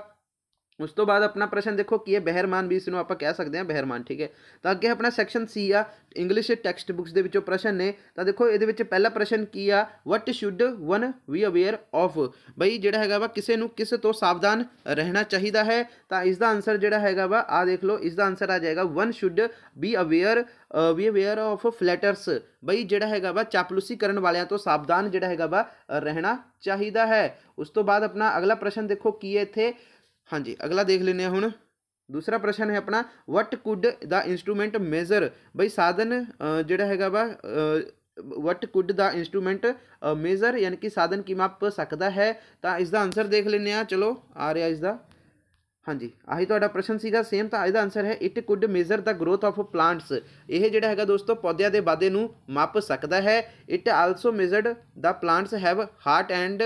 उस तो बाद अपना प्रश्न देखो कि बहरमान भी इसको आप कह सकते हैं बहरमान ठीक है तो अगर अपना सैक्शन सी आ इंग्लिश टैक्सट बुक्स के प्रश्न ने तो देखो ये पहला प्रश्न की आ what should one be aware of बई जो है वा किसी किस तो सावधान रहना चाहिए है तो इसका आंसर जोड़ा है वा आ देख लो इसका आंसर आ जाएगा one should be aware be aware of flatterers बई जोड़ा है वा चापलूसी करने वाले तो सावधान जोड़ा है वा रहना चाहिए है उस तो बाद अपना अगला प्रश्न देखो की है इतने ਹਾਂਜੀ ਅਗਲਾ ਦੇਖ ਲੈਨੇ ਆ ਹੁਣ ਦੂਸਰਾ ਪ੍ਰਸ਼ਨ ਹੈ ਆਪਣਾ what could the instrument measure ਬਈ ਸਾਧਨ ਜਿਹੜਾ ਹੈਗਾ ਵਾ what could the instrument measure ਯਾਨਕਿ ਸਾਧਨ ਕੀ ਮਾਪ ਸਕਦਾ ਹੈ ਤਾਂ ਇਸ ਦਾ ਆਨਸਰ ਦੇਖ ਲੈਨੇ ਆ ਚਲੋ ਆ ਰਿਹਾ ਇਸ ਦਾ ਹਾਂ ਜੀ ਆਹੀ ਤੁਹਾਡਾ ਪ੍ਰਸ਼ਨ ਸੀਗਾ ਸੇਮ ਤਾਂ ਇਹਦਾ ਆਨਸਰ ਹੈ it could measure the growth of plants ਇਹ ਜਿਹੜਾ ਹੈਗਾ ਦੋਸਤੋ ਪੌਦਿਆਂ ਦੇ ਵਾਧੇ ਨੂੰ ਮਾਪ ਸਕਦਾ ਹੈ it also measured the plants have heart and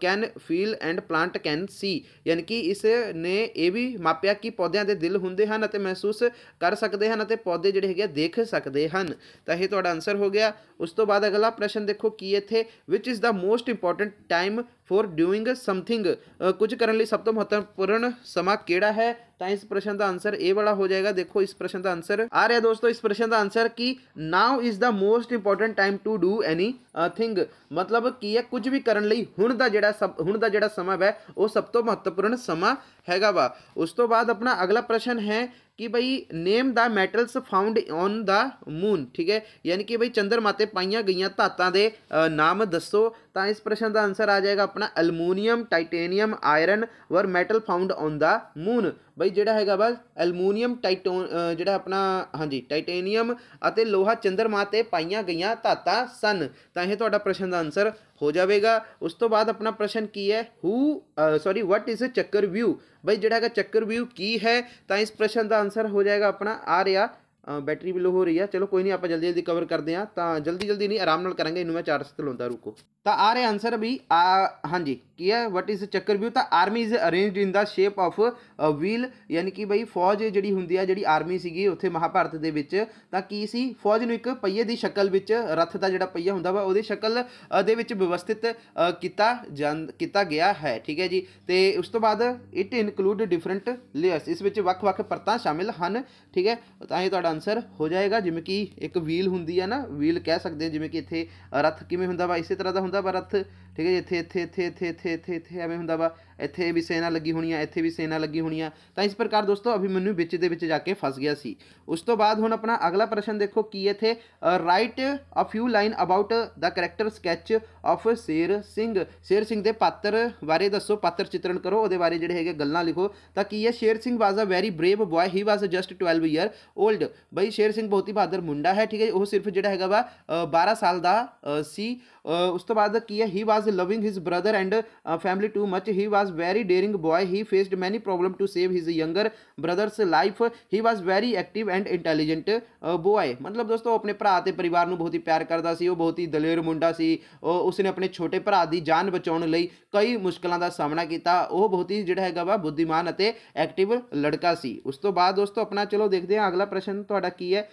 can feel and plant can see ਯਾਨੀ ਕਿ ਇਸ ਨੇ ਇਹ ਵੀ ਮਾਪਿਆ ਕਿ ਪੌਦਿਆਂ ਦੇ ਦਿਲ ਹੁੰਦੇ ਹਨ ਅਤੇ ਮਹਿਸੂਸ ਕਰ ਸਕਦੇ ਹਨ ਅਤੇ ਪੌਦੇ ਜਿਹੜੇ ਹੈਗੇ ਦੇਖ ਸਕਦੇ ਹਨ ਤਾਂ ਇਹ ਤੁਹਾਡਾ ਆਨਸਰ ਹੋ ਗਿਆ ਉਸ ਤੋਂ ਬਾਅਦ ਅਗਲਾ ਪ੍ਰਸ਼ਨ ਦੇਖੋ ਕੀ ਇੱਥੇ ਵਿਚ is the most important time for doing something कुछ करने सब तो महत्वपूर्ण समा कि है तो इस प्रश्न का आंसर ए वाला हो जाएगा देखो इस प्रश्न का आंसर आ रहा है दोस्तों इस प्रश्न का आंसर कि now is the most important time to do anything मतलब की है कुछ भी करने ਲਈ हूँ का ਜਿਹੜਾ सब हूँ का ਜਿਹੜਾ समय वह ਉਹ सब तो महत्वपूर्ण समा ਹੈਗਾ वा उस तो बाद अपना अगला प्रश्न है कि भाई name the metals found on the moon ठीक है यानी कि भाई चंद्रमा ते गई धातों के नाम दसो तो इस प्रश्न का आंसर आ जाएगा अपना aluminium titanium iron were metal found on the moon ਬਈ ਜਿਹੜਾ ਹੈਗਾ ਵਾ ਐਲੂਮੀਨੀਅਮ ਟਾਈਟੋਨ ਜਿਹੜਾ ਆਪਣਾ ਹਾਂਜੀ ਟਾਈਟੇਨੀਅਮ ਅਤੇ ਲੋਹਾ ਚੰਦਰਮਾ ਤੇ ਪਾਈਆਂ ਗਈਆਂ ਧਾਤਾਂ ਸਨ ਤਾਂ ਇਹ ਤੁਹਾਡਾ ਪ੍ਰਸ਼ਨ ਦਾ ਆਨਸਰ ਹੋ ਜਾਵੇਗਾ ਉਸ ਤੋਂ ਬਾਅਦ ਆਪਣਾ ਪ੍ਰਸ਼ਨ ਕੀ ਹੈ ਹੂ ਸੌਰੀ ਵਾਟ ਇਜ਼ ਅ ਚੱਕਰ ਵਿਊ ਬਈ ਜਿਹੜਾ ਹੈਗਾ ਚੱਕਰ ਵਿਊ ਕੀ ਹੈ ਤਾਂ ਇਸ ਪ੍ਰਸ਼ਨ ਦਾ ਆਨਸਰ ਹੋ ਜਾਏਗਾ ਆਪਣਾ ਆਰਿਆ ਬੈਟਰੀ ਵੀ ਲੋ ਹੋ ਰਹੀ ਆ ਚਲੋ ਕੋਈ ਨਹੀਂ ਆਪਾਂ ਜਲਦੀ ਜਲਦੀ ਕਵਰ ਕਰਦੇ ਆ ਤਾਂ ਜਲਦੀ ਜਲਦੀ ਨਹੀਂ ਆਰਾਮ ਨਾਲ ਕਰਾਂਗੇ ਇਹਨੂੰ ਮੈਂ ਚਾਰਜ ਤੇ ਲਾਉਂਦਾ ਰੁਕੋ ਤਾਂ ਆ ਰਿਹਾ ਆਨਸਰ ਵੀ ਆ ਹਾਂਜੀ ਕੀ ਹੈ ਵਾਟ ਇਜ਼ ਚੱਕਰ ਵਿਊ ਤਾਂ army is arranged in the shape of wheel ਯਾਨੀ ਕਿ ਬਈ ਫੌਜ ਜਿਹੜੀ ਹੁੰਦੀ ਆ ਜਿਹੜੀ ਆਰਮੀ ਸੀਗੀ ਉੱਥੇ ਮਹਾਭਾਰਤ ਦੇ ਵਿੱਚ ਤਾਂ ਕੀ ਸੀ ਫੌਜ ਨੂੰ ਇੱਕ ਪਹੀਏ ਦੀ ਸ਼ਕਲ ਵਿੱਚ ਰੱਥ ਦਾ ਜਿਹੜਾ ਪਹੀਆ ਹੁੰਦਾ ਵਾ ਉਹਦੀ ਸ਼ਕਲ ਦੇ ਵਿੱਚ ਵਿਵਸਥਿਤ ਕੀਤਾ ਕੀਤਾ ਗਿਆ ਹੈ ਠੀਕ ਹੈ ਜੀ ਤੇ ਉਸ ਤੋਂ ਬਾਅਦ ਇਟ ਇਨਕਲੂਡ ਡਿਫਰੈਂਟ ਲੇਅਰਸ ਇਸ ਵਿੱਚ ਵੱਖ-ਵੱਖ ਪਰਤਾਂ ਸ਼ਾਮਿਲ ਹਨ ਠੀਕ ਹੈ ਤਾਂ ਇਹ ਤੁਹਾਡਾ आंसर हो जाएगा जिमें कि एक व्हील होंगी है ना व्हील कह सकते हैं जिमें कि इतने रथ किमें हों इस तरह का होंगे पर रथ ਠੀਕ ਹੈ ਜੀ ਇੱਥੇ ਇੱਥੇ ਇੱਥੇ ਇੱਥੇ ਇੱਥੇ ਇੱਥੇ ਇੱਥੇ ਐਵੇਂ ਹੁੰਦਾ ਵਾ ਇੱਥੇ ਵੀ ਸੈਨਾ ਲੱਗੀ ਹੋਣੀ ਆ ਇੱਥੇ ਵੀ ਸੈਨਾ ਲੱਗੀ ਹੋਣੀ ਆ ਤਾਂ ਇਸ ਪ੍ਰਕਾਰ ਦੋਸਤੋ ਅਭਿਮਨੂ ਵਿੱਚ ਦੇ ਵਿੱਚ ਜਾ ਕੇ ਫਸ ਗਿਆ ਸੀ ਉਸ ਤੋਂ ਬਾਅਦ ਹੁਣ ਆਪਣਾ ਅਗਲਾ ਪ੍ਰਸ਼ਨ ਦੇਖੋ ਕੀ ਇੱਥੇ write a few line about the character sketch of Sher Singh ਸ਼ੇਰ ਸਿੰਘ ਦੇ ਪਾਤਰ ਬਾਰੇ ਦੱਸੋ ਪਾਤਰ ਚਿੱਤਰਣ ਕਰੋ ਉਹਦੇ ਬਾਰੇ ਜਿਹੜੇ ਹੈਗੇ ਗੱਲਾਂ ਲਿਖੋ ਤਾਂ ਕੀ ਹੈ Sher Singh was a very brave boy he was just 12 year old ਬਈ ਸ਼ੇਰ ਸਿੰਘ ਬਹੁਤ ਹੀ ਬਹਾਦਰ ਮੁੰਡਾ ਹੈ ਠੀਕ ਹੈ ਉਹ ਸਿਰਫ ਜਿਹੜਾ ਹੈਗਾ ਵਾ 12 ਸਾਲ ਦਾ ਸੀ ਉਸ ਤੋਂ ਬਾਅਦ ਕੀ ਹੈ ਹੀ ਵਾਜ਼ was loving his brother and uh, family too much. He was very daring boy. He faced many problems to save his younger brother's life. He was very active and intelligent boy. मतलब दोस्तों अपने ਭਰਾ ਤੇ ਪਰਿਵਾਰ ਨੂੰ ਬਹੁਤ ਹੀ ਪਿਆਰ ਕਰਦਾ ਸੀ ਉਹ ਬਹੁਤ ਹੀ ਦਲੇਰ ਮੁੰਡਾ ਸੀ ਉਸਨੇ ਆਪਣੇ ਛੋਟੇ ਭਰਾ ਦੀ ਜਾਨ ਬਚਾਉਣ ਲਈ ਕਈ ਮੁਸ਼ਕਲਾਂ ਦਾ ਸਾਹਮਣਾ ਕੀਤਾ ਉਹ ਬਹੁਤ ਹੀ ਜਿਹੜਾ ਹੈਗਾ ਵਾ ਬੁੱਧੀਮਾਨ ਅਤੇ ਐਕਟਿਵ ਲੜਕਾ ਸੀ ਉਸ ਤੋਂ ਬਾਅਦ ਦੋਸਤੋ ਆਪਣਾ ਚਲੋ ਦੇਖਦੇ ਹਾਂ ਅਗਲਾ ਪ੍ਰਸ਼ਨ ਤੁਹਾਡਾ ਕੀ ਹੈ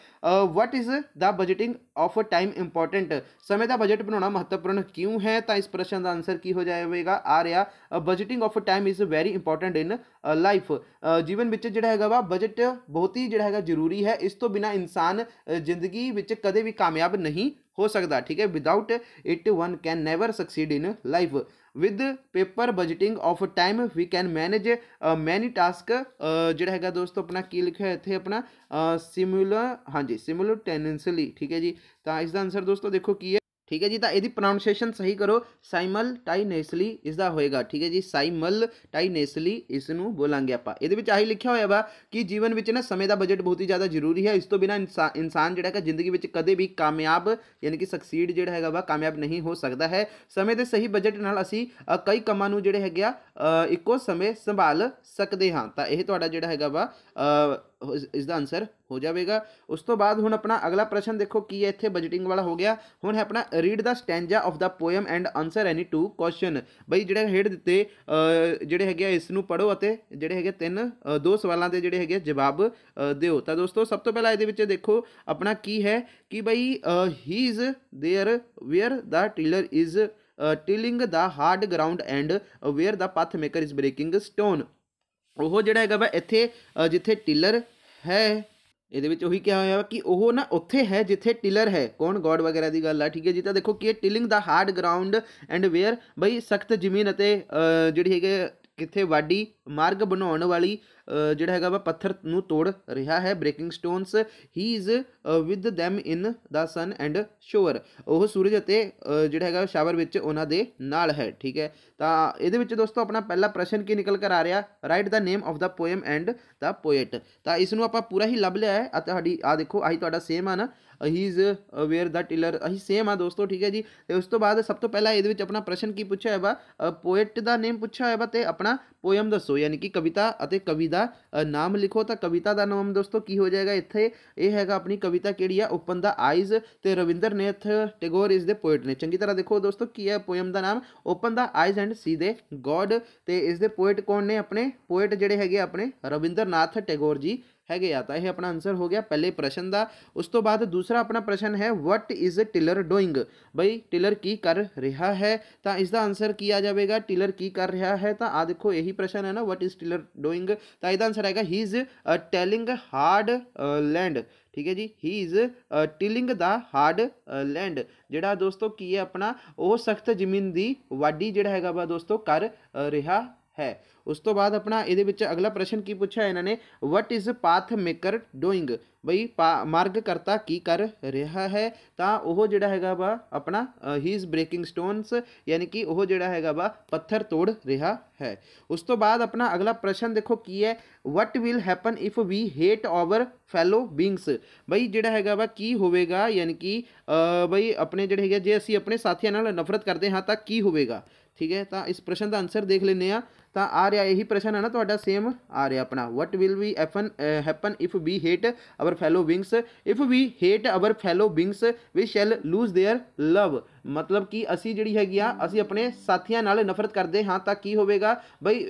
what is the budgeting of time important समय का बजट बना महत्वपूर्ण क्यों है तो इस प्रश्न का आंसर की हो जाएगा आ रहा budgeting of time is very important in life जीवन जोड़ा है वा बजट बहुत ही जोड़ा है जरूरी है इस तो बिना इंसान जिंदगी कदम भी कामयाब नहीं हो सकता ठीक है without it one can never succeed in life with proper budgeting of time we can manage many task जोड़ा है दोस्तों अपना की लिखा इतने अपना सिमुलर हाँ जी सिमुलर टेनेंसली ठीक है जी तो इसका आंसर दोस्तों देखो की है ठीक है जी तो यदि प्रोनाउंसीएशन सही करो साइमल टाइनेसली इसका होएगा ठीक है जी साइमल टाइनेसली इस बोलेंगे आप ही लिखा हुआ वा कि जीवन में ना समय का बजट बहुत ही ज़्यादा जरूरी है इस तो बिना इंसा इंसान जोड़ा है जिंदगी कदम भी कामयाब यानी कि सक्सीड जोड़ा है वा कामयाब नहीं हो सकता है समय के सही बजट न असी कई कामों जोड़े है इको समय संभाल सकते हाँ तो यह जोड़ा है वा ਇਸ ਦਾ ਆਨਸਰ ਹੋ ਜਾਵੇਗਾ ਉਸ ਤੋਂ ਬਾਅਦ ਹੁਣ ਆਪਣਾ ਅਗਲਾ ਪ੍ਰਸ਼ਨ ਦੇਖੋ ਕੀ ਹੈ ਇੱਥੇ ਬਜਟਿੰਗ ਵਾਲਾ ਹੋ ਗਿਆ ਹੁਣ ਹੈ ਆਪਣਾ read the stanza of the poem and answer any two question ਬਈ ਜਿਹੜੇ ਹੇਡ ਦਿੱਤੇ ਜਿਹੜੇ ਹੈਗੇ ਇਸ ਨੂੰ ਪੜੋ ਅਤੇ ਜਿਹੜੇ ਹੈਗੇ ਤਿੰਨ ਦੋ ਸਵਾਲਾਂ ਦੇ ਜਿਹੜੇ ਹੈਗੇ ਜਵਾਬ ਦਿਓ ਤਾਂ ਦੋਸਤੋ ਸਭ ਤੋਂ ਪਹਿਲਾਂ ਇਹਦੇ ਵਿੱਚ ਦੇਖੋ ਆਪਣਾ ਕੀ ਹੈ ਕਿ ਬਈ he is there where the tiller is tilling the hard ground and where the path maker is breaking stone ਉਹ ਜਿਹੜਾ ਹੈਗਾ ਵਾ ਇੱਥੇ ਜਿੱਥੇ ਟਿਲਰ है ये उ कि वह ना उ है जिथे टिलर है कौन गॉड वगैरह की गल है ठीक है जी तो देखो कि tilling the hard ground and where बई सख्त जमीन जी है ਕਿੱਥੇ ਵਾਢੀ ਮਾਰਗ ਬਣਾਉਣ ਵਾਲੀ ਜਿਹੜਾ ਹੈਗਾ ਵਾ ਪੱਥਰ ਨੂੰ ਤੋੜ ਰਿਹਾ ਹੈ breaking stones he is with them in the sun and shower ਉਹ ਸੂਰਜ ਅਤੇ ਜਿਹੜਾ ਹੈਗਾ ਸ਼ਾਵਰ ਵਿੱਚ ਉਹਨਾਂ ਦੇ ਨਾਲ ਹੈ ਠੀਕ ਹੈ ਤਾਂ ਇਹਦੇ ਵਿੱਚ ਦੋਸਤੋ ਆਪਣਾ ਪਹਿਲਾ ਪ੍ਰਸ਼ਨ ਕੀ ਨਿਕਲ ਕਰ ਆ ਰਿਹਾ write the name of the poem and the poet ਤਾਂ ਇਸ ਨੂੰ ਆਪਾਂ ਪੂਰਾ ਹੀ ਲੱਭ ਲਿਆ ਹੈ ਤੁਹਾਡੀ ਆ ਦੇਖੋ ਆਹੀ ਤੁਹਾਡਾ ਸੇਮ ਆ ਨਾ he is where that tiller uh same आ दोस्तों ठीक है जी उस तो बाद सब तो पहला ये अपना प्रश्न की पूछा है पोएट का नेम पूछा है तो अपना पोएम दसो यानी कि कविता कवि का uh, नाम लिखो तो कविता का नाम दोस्तों की हो जाएगा इतने यह हैगा अपनी कविता कि ओपन द आइज तो Rabindranath Tagore is the poet ने चंकी तरह देखो दोस्तों की है पोएम का नाम open the eyes and see thy God तो इस पोएट कौन ने अपने पोएट जड़े है अपने रविंद्र नाथ टैगोर जी है गया तो यह अपना आंसर हो गया पहले प्रश्न का उस तो बाद दूसरा अपना प्रश्न है वट इज टिलर डूइंग बई टिलर की कर रहा है तो इसका आंसर किया जाएगा टिलर की कर रहा है तो आ देखो यही प्रश्न है ना वट इज टिलर डूइंग तो यह आंसर आएगा he is tilling hard land ठीक है जी he is tilling the hard land जोड़ा की है अपना वह सख्त जमीन की वाढ़ी जोड़ा है दोस्तों कर uh, रहा है उस तो बाद अपना ये अगला प्रश्न की पूछा इन्होंने what is path maker doing बई पा मार्गकर्ता की कर रहा है तो वह जोड़ा है वा अपना ही इज़ ब्रेकिंग स्टोनस यानी कि वह जोड़ा है वा पत्थर तोड़ रहा है उस तो बाद अपना अगला प्रश्न देखो की है what will happen if we hate our fellow beings बई जोड़ा है वा की होगा यानी कि बई अपने जोड़े है जे असी अपने साथियों नफरत करते हाँ तो की होगा ठीक है तो इस प्रश्न का आंसर देख लें ਤਾਂ ਆ ਰਿਹਾ ਇਹੀ ਪ੍ਰਸ਼ਨ ਹੈ ਨਾ ਤੁਹਾਡਾ ਸੇਮ ਆ ਰਿਹਾ ਆਪਣਾ what will we happen happen if we hate our fellow beings if we hate our fellow beings we shall lose their love ਮਤਲਬ ਕਿ ਅਸੀਂ ਜਿਹੜੀ ਹੈਗੀ ਆ ਅਸੀਂ ਆਪਣੇ ਸਾਥੀਆਂ ਨਾਲ ਨਫ਼ਰਤ ਕਰਦੇ ਹਾਂ ਤਾਂ ਕੀ ਹੋਵੇਗਾ ਬਈ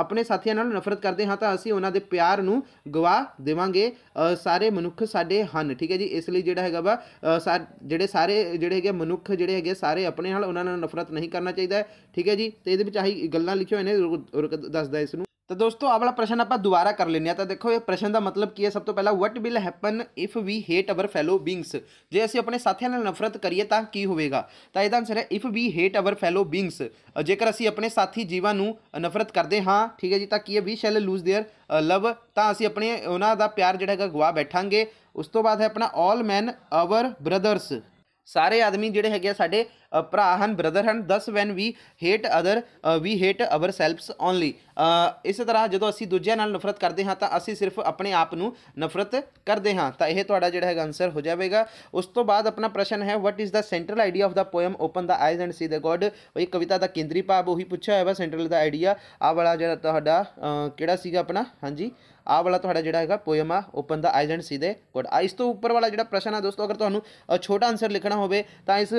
ਆਪਣੇ ਸਾਥੀਆਂ ਨਾਲ ਨਫ਼ਰਤ ਕਰਦੇ ਹਾਂ ਤਾਂ ਅਸੀਂ ਉਹਨਾਂ ਦੇ ਪਿਆਰ ਨੂੰ ਗਵਾ ਦੇਵਾਂਗੇ ਸਾਰੇ ਮਨੁੱਖ ਸਾਡੇ ਹਨ ਠੀਕ ਹੈ ਜੀ ਇਸ ਲਈ ਜਿਹੜਾ ਹੈਗਾ ਵਾ ਜਿਹੜੇ ਸਾਰੇ ਜਿਹੜੇ ਹੈਗੇ ਮਨੁੱਖ ਜਿਹੜੇ ਹੈਗੇ ਸਾਰੇ ਆਪਣੇ ਨਾਲ ਉਹਨਾਂ ਨਾਲ ਨਫ਼ਰਤ ਨਹੀਂ ਕਰਨਾ ਚਾਹੀਦਾ ਠੀਕ ਹੈ ਜੀ ਤੇ ਇਹਦੇ ਵਿੱਚ ਆਹੀ ਗੱਲਾਂ ਲਿਖੀਆਂ ਹੋਈਆਂ ਨੇ ਦੱਸ ਦੱਸਦਾ ਇਸ ਨੂੰ ਤਾਂ ਦੋਸਤੋ ਆ ਵਾਲਾ ਪ੍ਰਸ਼ਨ ਆਪਾਂ ਦੁਬਾਰਾ ਕਰ ਲੈਨੇ ਆ ਤਾਂ ਦੇਖੋ ਇਹ ਪ੍ਰਸ਼ਨ ਦਾ ਮਤਲਬ ਕੀ ਹੈ ਸਭ ਤੋਂ ਪਹਿਲਾਂ what will happen if we hate our fellow beings ਜੇ ਅਸੀਂ ਆਪਣੇ ਸਾਥੀਆਂ ਨਾਲ ਨਫ਼ਰਤ ਕਰੀਏ ਤਾਂ ਕੀ ਹੋਵੇਗਾ ਤਾਂ ਇਹਦਾ ਆਨਸਰ ਹੈ if we hate our fellow beings ਜੇਕਰ ਅਸੀਂ ਆਪਣੇ ਸਾਥੀ ਜੀਵਾਂ ਨੂੰ ਨਫ਼ਰਤ ਕਰਦੇ ਹਾਂ ਠੀਕ ਹੈ ਜੀ ਤਾਂ ਕੀ ਹੈ we shall lose their love ਤਾਂ ਅਸੀਂ ਆਪਣੇ ਉਹਨਾਂ ਦਾ ਪਿਆਰ ਜਿਹੜਾ ਹੈਗਾ ਗਵਾ ਬੈਠਾਂਗੇ ਉਸ ਤੋਂ ਬਾਅਦ ਹੈ ਆਪਣਾ ਆਲ ਮੈਨ ਆਵਰ ਬ੍ਰਦਰਸ ਸਾਰੇ ਆਦਮੀ ਜਿਹੜੇ ਹੈਗੇ ਆ ਸਾਡੇ भ्रा हैं ब्रदर हैं thus when we hate other we hate ourselves only इस तरह जो असी दूजे नफरत करते हाँ तो असी सिर्फ अपने आप न नफरत करते हाँ तो यह जोड़ा है आंसर हो जाएगा उस तो बाद अपना प्रश्न है what is the central idea of the poem open the eyes and see the God वही कविता का केंद्रीय भाव उ पूछा हुआ सेंट्रल का आइडिया आ वाला जोड़ा कि अपना हाँ जी आ वाला थोड़ा जोड़ा है poem uh open the eyes and see the God uh इस तो उपर वाला जो प्रश्न है दोस्तों अगर तुम्हें छोटा आंसर लिखना होता इस